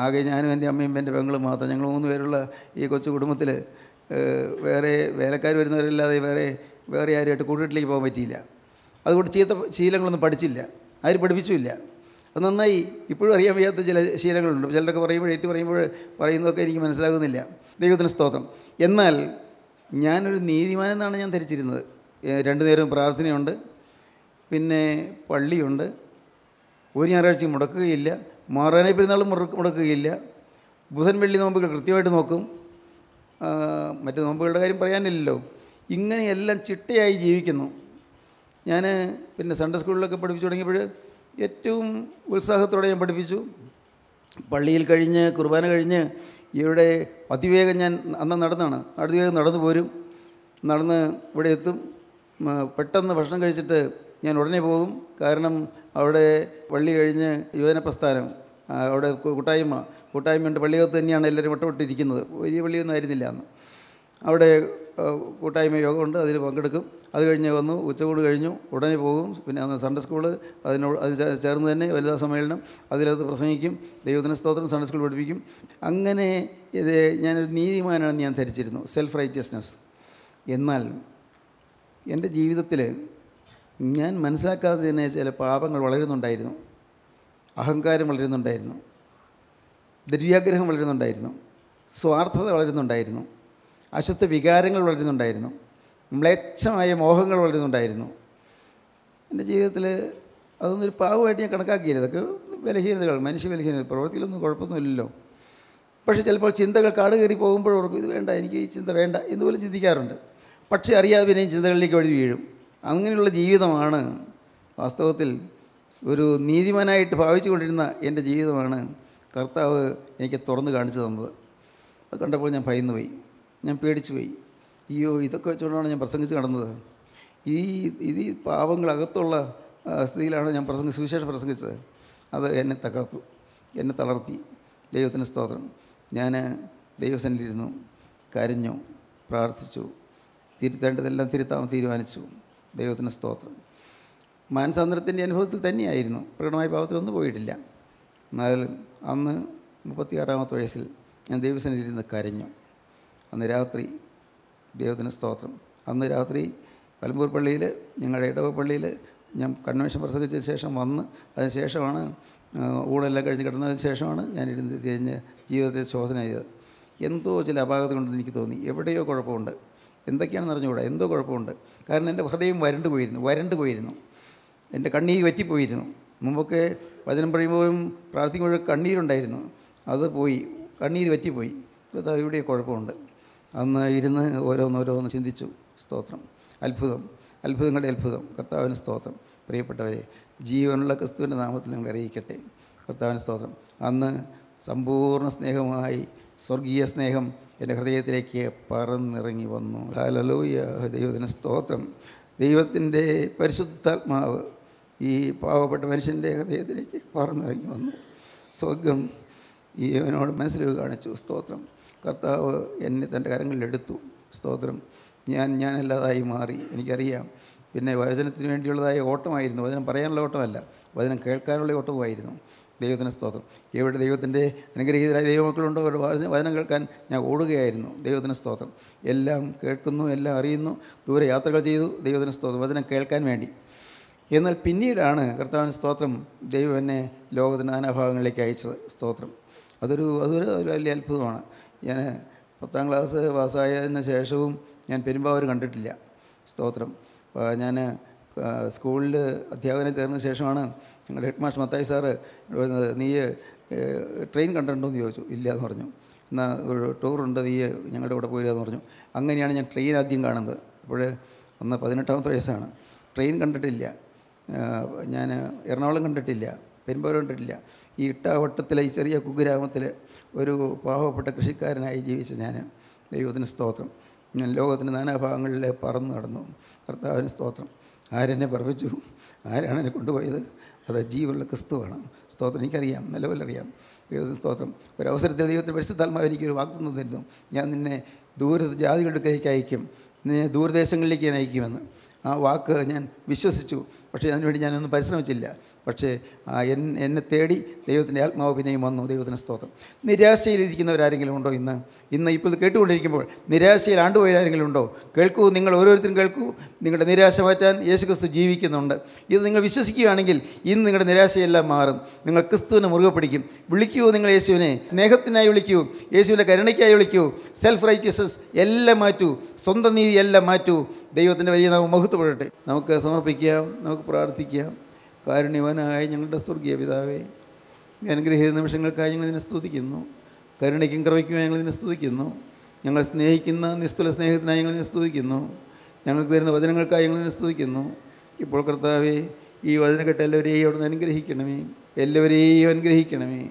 ആകെ ഞാനും എൻ്റെ അമ്മയും എൻ്റെ പെങ്ങളും മാത്രം ഞങ്ങൾ മൂന്ന് പേരുള്ള ഈ കൊച്ചു കുടുംബത്തിൽ വേറെ വേലക്കാർ വരുന്നവരല്ലാതെ വേറെ വേറെ ആരുമായിട്ട് കൂട്ടുകെട്ടിലേക്ക് പോകാൻ പറ്റിയില്ല അതുകൊണ്ട് ചീത്ത ശീലങ്ങളൊന്നും പഠിച്ചില്ല ആര് പഠിപ്പിച്ചില്ല അത് നന്നായി ഇപ്പോഴും അറിയാൻ വയ്യാത്ത ചില ശീലങ്ങളുണ്ട് ചിലരൊക്കെ പറയുമ്പോൾ ഏറ്റു പറയുമ്പോൾ പറയുന്നതൊക്കെ എനിക്ക് മനസ്സിലാകുന്നില്ല ദൈവത്തിന് സ്തോത്രം എന്നാൽ ഞാനൊരു നീതിമാനെന്നാണ് ഞാൻ ധരിച്ചിരുന്നത് രണ്ടു നേരവും പ്രാർത്ഥനയുണ്ട് പിന്നെ പള്ളിയുണ്ട് ഒരു ഞായറാഴ്ച മുടക്കുകയില്ല മാറാനായി പെരുന്നാളും മുടക്ക് മുടക്കുകയില്ല ബുധൻ വെള്ളി നോമ്പുകൾ കൃത്യമായിട്ട് നോക്കും മറ്റു നോമ്പുകളുടെ കാര്യം പറയാനില്ലല്ലോ ഇങ്ങനെയെല്ലാം ചിട്ടയായി ജീവിക്കുന്നു ഞാൻ പിന്നെ സൺഡേ സ്കൂളിലൊക്കെ പഠിപ്പിച്ചു തുടങ്ങിയപ്പോൾ ഏറ്റവും ഉത്സാഹത്തോടെ ഞാൻ പഠിപ്പിച്ചു പള്ളിയിൽ കഴിഞ്ഞ് കുർബാന കഴിഞ്ഞ് ഇവിടെ അതിവേഗം ഞാൻ അന്ന് നടന്നാണ് അതിവേഗം നടന്നു പോരും നടന്ന് ഇവിടെ എത്തും പെട്ടെന്ന് ഭക്ഷണം കഴിച്ചിട്ട് ഞാൻ ഉടനെ പോകും കാരണം അവിടെ പള്ളി കഴിഞ്ഞ് യുവജന പ്രസ്ഥാനം അവിടെ കൂട്ടായ്മ കൂട്ടായ്മയുണ്ട് പള്ളിയകത്ത് തന്നെയാണ് എല്ലാവരും വട്ടമിട്ടിരിക്കുന്നത് വലിയ പള്ളിയൊന്നും ആയിരുന്നില്ല അന്ന് അവിടെ കൂട്ടായ്മ യോഗമുണ്ട് അതിൽ പങ്കെടുക്കും അത് കഴിഞ്ഞ് വന്നു ഉച്ചകൂട് കഴിഞ്ഞു ഉടനെ പോകും പിന്നെ അന്ന് സൺഡേ സ്കൂള് അതിനോട് അത് ചേർന്ന് തന്നെ വലുതാ സമ്മേളനം അതിലത് പ്രസംഗിക്കും ദൈവത്തിന് സ്തോത്രം സൺഡേ സ്കൂൾ പഠിപ്പിക്കും അങ്ങനെ ഇത് ഞാനൊരു നീതിമാനാണെന്ന് ഞാൻ ധരിച്ചിരുന്നു സെൽഫ് റൈറ്റിയസ്നെസ് എന്നാൽ എൻ്റെ ജീവിതത്തിൽ ഞാൻ മനസ്സിലാക്കാതെ തന്നെ ചില പാപങ്ങൾ വളരുന്നുണ്ടായിരുന്നു അഹങ്കാരം വളരുന്നുണ്ടായിരുന്നു ദുര്യാഗ്രഹം വളരുന്നുണ്ടായിരുന്നു സ്വാർത്ഥത വളരുന്നുണ്ടായിരുന്നു അശുദ്ധ വികാരങ്ങൾ വളരുന്നുണ്ടായിരുന്നു മ്ലേച്ഛമായ മോഹങ്ങൾ വളരുന്നുണ്ടായിരുന്നു എൻ്റെ ജീവിതത്തിൽ അതൊന്നും ഒരു പാവമായിട്ട് ഞാൻ കണക്കാക്കിയില്ല ഇതൊക്കെ ബലഹീനതകൾ മനുഷ്യ ബലഹീനതകൾ പ്രവൃത്തിയിലൊന്നും കുഴപ്പമൊന്നുമില്ലല്ലോ പക്ഷേ ചിലപ്പോൾ ചിന്തകൾ കാട് കയറി ഓർക്കും ഇത് വേണ്ട എനിക്ക് ഈ ചിന്ത വേണ്ട എന്നുപോലും ചിന്തിക്കാറുണ്ട് പക്ഷേ അറിയാതെ പിന്നെയും ചിന്തകളിലേക്ക് വഴി വീഴും അങ്ങനെയുള്ള ജീവിതമാണ് വാസ്തവത്തിൽ ഒരു നീതിമാനായിട്ട് ഭാവിച്ചുകൊണ്ടിരുന്ന എൻ്റെ ജീവിതമാണ് കർത്താവ് എനിക്ക് തുറന്നു കാണിച്ചു തന്നത് അത് കണ്ടപ്പോൾ ഞാൻ ഭയന്നുപോയി ഞാൻ പേടിച്ചു പോയി അയ്യോ ഇതൊക്കെ വെച്ചുകൊണ്ടാണ് ഞാൻ പ്രസംഗിച്ച് നടന്നത് ഈ ഇത് ഈ പാവങ്ങളകത്തുള്ള സ്ഥിതിയിലാണ് ഞാൻ പ്രസംഗ സുവിശേഷം പ്രസംഗിച്ചത് അത് എന്നെ തകർത്തു എന്നെ തളർത്തി ദൈവത്തിൻ്റെ സ്തോത്രം ഞാൻ ദൈവസനിലിരുന്നു കരഞ്ഞു പ്രാർത്ഥിച്ചു തിരുത്തേണ്ടതെല്ലാം തിരുത്താൻ തീരുമാനിച്ചു ദൈവത്തിൻ്റെ സ്തോത്രം മാനസാന്തരത്തിൻ്റെ അനുഭവത്തിൽ തന്നെയായിരുന്നു പ്രകടമായ പാവത്തിലൊന്നും പോയിട്ടില്ല എന്നാലും അന്ന് മുപ്പത്തിയാറാമത്തെ വയസ്സിൽ ഞാൻ ദൈവസനിലിരുന്ന് കരഞ്ഞു അന്ന് രാത്രി ദൈവത്തിന് സ്തോത്രം അന്ന് രാത്രി വലമ്പൂർ പള്ളിയിൽ ഞങ്ങളുടെ ഇടവ പള്ളിയിൽ ഞാൻ കൺവെൻഷൻ പ്രസംഗിച്ചതിന് ശേഷം വന്ന് അതിനുശേഷമാണ് ഊടെല്ലാം കഴിഞ്ഞ് കിടന്നതിന് ശേഷമാണ് ഞാൻ ഇരുന്ന് തിരിഞ്ഞ് ജീവിതത്തെ ശോധന ചെയ്തത് എന്തോ ചില അപാകത കൊണ്ടെന്ന് എനിക്ക് തോന്നി എവിടെയോ കുഴപ്പമുണ്ട് എന്തൊക്കെയാണെന്ന് അറിഞ്ഞുകൂടാ എന്തോ കുഴപ്പമുണ്ട് കാരണം എൻ്റെ ഹൃദയം വരണ്ടു പോയിരുന്നു വരണ്ടു പോയിരുന്നു എൻ്റെ കണ്ണീർ വറ്റിപ്പോയിരുന്നു മുമ്പൊക്കെ വചനം പറയുമ്പോഴും പ്രാർത്ഥിക്കുമ്പോഴും കണ്ണീരുണ്ടായിരുന്നു അത് പോയി കണ്ണീർ വറ്റിപ്പോയി ഇവിടെ കുഴപ്പമുണ്ട് അന്ന് ഇരുന്ന് ഓരോന്നോരോന്ന് ചിന്തിച്ചു സ്തോത്രം അത്ഭുതം അത്ഭുതങ്ങളുടെ അത്ഭുതം കർത്താവിന് സ്തോത്രം പ്രിയപ്പെട്ടവരെ ജീവനുള്ള ക്രിസ്തുവിൻ്റെ നാമത്തിൽ നിങ്ങൾ അറിയിക്കട്ടെ കർത്താവിന് സ്തോത്രം അന്ന് സമ്പൂർണ്ണ സ്നേഹമായി സ്വർഗീയ സ്നേഹം എൻ്റെ ഹൃദയത്തിലേക്ക് പറന്നിറങ്ങി വന്നു ഹാലലൂയ ദൈവത്തിന് സ്തോത്രം ദൈവത്തിൻ്റെ പരിശുദ്ധാത്മാവ് ഈ പാവപ്പെട്ട മനുഷ്യൻ്റെ ഹൃദയത്തിലേക്ക് പറന്നിറങ്ങി വന്നു സ്വർഗം ഈ അവനോട് മനസ്സിലേക്ക് കാണിച്ചു സ്തോത്രം കർത്താവ് എന്നെ തൻ്റെ കരങ്ങളിലെടുത്തു സ്തോത്രം ഞാൻ ഞാനല്ലാതായി മാറി എനിക്കറിയാം പിന്നെ വചനത്തിന് വേണ്ടിയുള്ളതായ ഓട്ടമായിരുന്നു വചനം പറയാനുള്ള ഓട്ടമല്ല വചനം കേൾക്കാനുള്ള ഓട്ടവുമായിരുന്നു ദൈവത്തിൻ്റെ സ്തോത്രം എവിടെ ദൈവത്തിൻ്റെ അനുഗ്രഹീതരായ ദൈവമക്കളുണ്ടോ അവരുടെ വചനം കേൾക്കാൻ ഞാൻ ഓടുകയായിരുന്നു ദൈവത്തിൻ്റെ സ്തോത്രം എല്ലാം കേൾക്കുന്നു എല്ലാം അറിയുന്നു ദൂരെ യാത്രകൾ ചെയ്തു ദൈവത്തിൻ്റെ സ്തോത്രം വചനം കേൾക്കാൻ വേണ്ടി എന്നാൽ പിന്നീടാണ് കർത്താവിൻ്റെ സ്തോത്രം ദൈവം എന്നെ ലോകത്തിൻ്റെ നാനാഭാഗങ്ങളിലേക്ക് അയച്ചത് സ്തോത്രം അതൊരു അതൊരു വലിയ അത്ഭുതമാണ് ഞാൻ പത്താം ക്ലാസ് പാസ്സായതിന് ശേഷവും ഞാൻ പെരുമ്പാവൂർ കണ്ടിട്ടില്ല സ്തോത്രം ഞാൻ സ്കൂളിൽ അധ്യാപനം ചേർന്ന ശേഷമാണ് ഞങ്ങളുടെ ഹെഡ് മാസ്റ്റർ മത്തായി സാറ് വരുന്നത് നീ ട്രെയിൻ കണ്ടിട്ടുണ്ടോ എന്ന് ചോദിച്ചു ഇല്ല എന്ന് പറഞ്ഞു എന്നാൽ ഒരു ടൂറുണ്ട് നീ ഞങ്ങളുടെ കൂടെ പോരുക എന്ന് പറഞ്ഞു അങ്ങനെയാണ് ഞാൻ ട്രെയിൻ ആദ്യം കാണുന്നത് അപ്പോൾ അന്ന് പതിനെട്ടാമത്തെ വയസ്സാണ് ട്രെയിൻ കണ്ടിട്ടില്ല ഞാൻ എറണാകുളം കണ്ടിട്ടില്ല പെരുമ്പോരുണ്ടില്ല ഈ ഇട്ടാവട്ടത്തിലെ ഈ ചെറിയ കുഗ്രാമത്തിൽ ഒരു പാവപ്പെട്ട കൃഷിക്കാരനായി ജീവിച്ച ഞാൻ ദൈവത്തിന് സ്തോത്രം ഞാൻ ലോകത്തിൻ്റെ നാനാഭാഗങ്ങളിൽ പറന്ന് നടന്നു കർത്താവിന് സ്തോത്രം ആരെന്നെ പറപ്പിച്ചു ആരാണ് എന്നെ കൊണ്ടുപോയത് അത് ജീവനുള്ള ക്രിസ്തുവാണ് സ്തോത്രം എനിക്കറിയാം നല്ലപോലെ അറിയാം ദൈവത്തിന് സ്തോത്രം ഒരു അവസരത്തിൽ ദൈവത്തിന് പരിശുദ്ധാത്മാവ് എനിക്കൊരു വാക്ക് തരുന്നു ഞാൻ നിന്നെ ദൂര ജാതികളുടെ അയക്കും നിന്നെ ദൂരദേശങ്ങളിലേക്ക് ഞാൻ അയക്കുമെന്ന് ആ വാക്ക് ഞാൻ വിശ്വസിച്ചു പക്ഷേ അതിനുവേണ്ടി ഞാനൊന്നും പരിശ്രമിച്ചില്ല പക്ഷേ എന്നെ തേടി ദൈവത്തിൻ്റെ ആത്മാവ് പിന്നെയും വന്നു ദൈവത്തിന് സ്തോത്രം നിരാശയിലിരിക്കുന്നവരാരെങ്കിലും ഉണ്ടോ ഇന്ന് ഇന്ന് ഇപ്പോൾ കേട്ടുകൊണ്ടിരിക്കുമ്പോൾ നിരാശയിൽ ആണ്ടുപോയാരെങ്കിലും ഉണ്ടോ കേൾക്കൂ നിങ്ങൾ ഓരോരുത്തരും കേൾക്കൂ നിങ്ങളുടെ നിരാശ മാറ്റാൻ യേശുക്രിസ്തു ജീവിക്കുന്നുണ്ട് ഇത് നിങ്ങൾ വിശ്വസിക്കുകയാണെങ്കിൽ ഇന്ന് നിങ്ങളുടെ നിരാശയെല്ലാം മാറും നിങ്ങൾ ക്രിസ്തുവിനെ മുറുകെ പിടിക്കും വിളിക്കൂ നിങ്ങൾ യേശുവിനെ സ്നേഹത്തിനായി വിളിക്കൂ യേശുവിൻ്റെ കരുണയ്ക്കായി വിളിക്കൂ സെൽഫ് റൈറ്റിയസസ് എല്ലാം മാറ്റൂ സ്വന്തം നീതി എല്ലാം മാറ്റൂ ദൈവത്തിൻ്റെ വലിയ നാമം മഹത്വപ്പെടട്ടെ നമുക്ക് സമർപ്പിക്കാം നമുക്ക് പ്രാർത്ഥിക്കാം കാരുണ്യവാനായ ഞങ്ങളുടെ സ്വർഗീയ പിതാവേ അനുഗ്രഹിത നിമിഷങ്ങൾക്കായി ഞങ്ങൾ ഇതിനെ സ്തുതിക്കുന്നു കരുണയ്ക്കും കൃപയ്ക്കുമായി ഞങ്ങൾ ഇതിനെ സ്തുതിക്കുന്നു ഞങ്ങൾ സ്നേഹിക്കുന്ന നിസ്തുല സ്നേഹത്തിനായി ഞങ്ങൾ ഇതിനെ സ്തുതിക്കുന്നു ഞങ്ങൾക്ക് തരുന്ന വചനങ്ങൾക്കായി ഞങ്ങൾ ഇതിനെ സ്തുതിക്കുന്നു ഇപ്പോൾ കർത്താവെ ഈ വചനക്കെട്ട് എല്ലാവരെയും അവിടുന്ന് അനുഗ്രഹിക്കണമേ എല്ലാവരെയും അനുഗ്രഹിക്കണമേ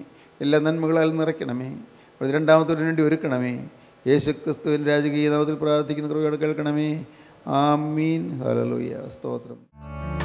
എല്ലാ നന്മകളാൽ നിറയ്ക്കണമേ അവിടെ രണ്ടാമത്തോടു വേണ്ടി ഒരുക്കണമേ യേശുക്രിസ്തുവിൻ രാജകീയ നാമത്തിൽ പ്രാർത്ഥിക്കുന്ന കൃപയോടെ കേൾക്കണമേ ആമീൻ ഹലലോയ സ്തോത്രം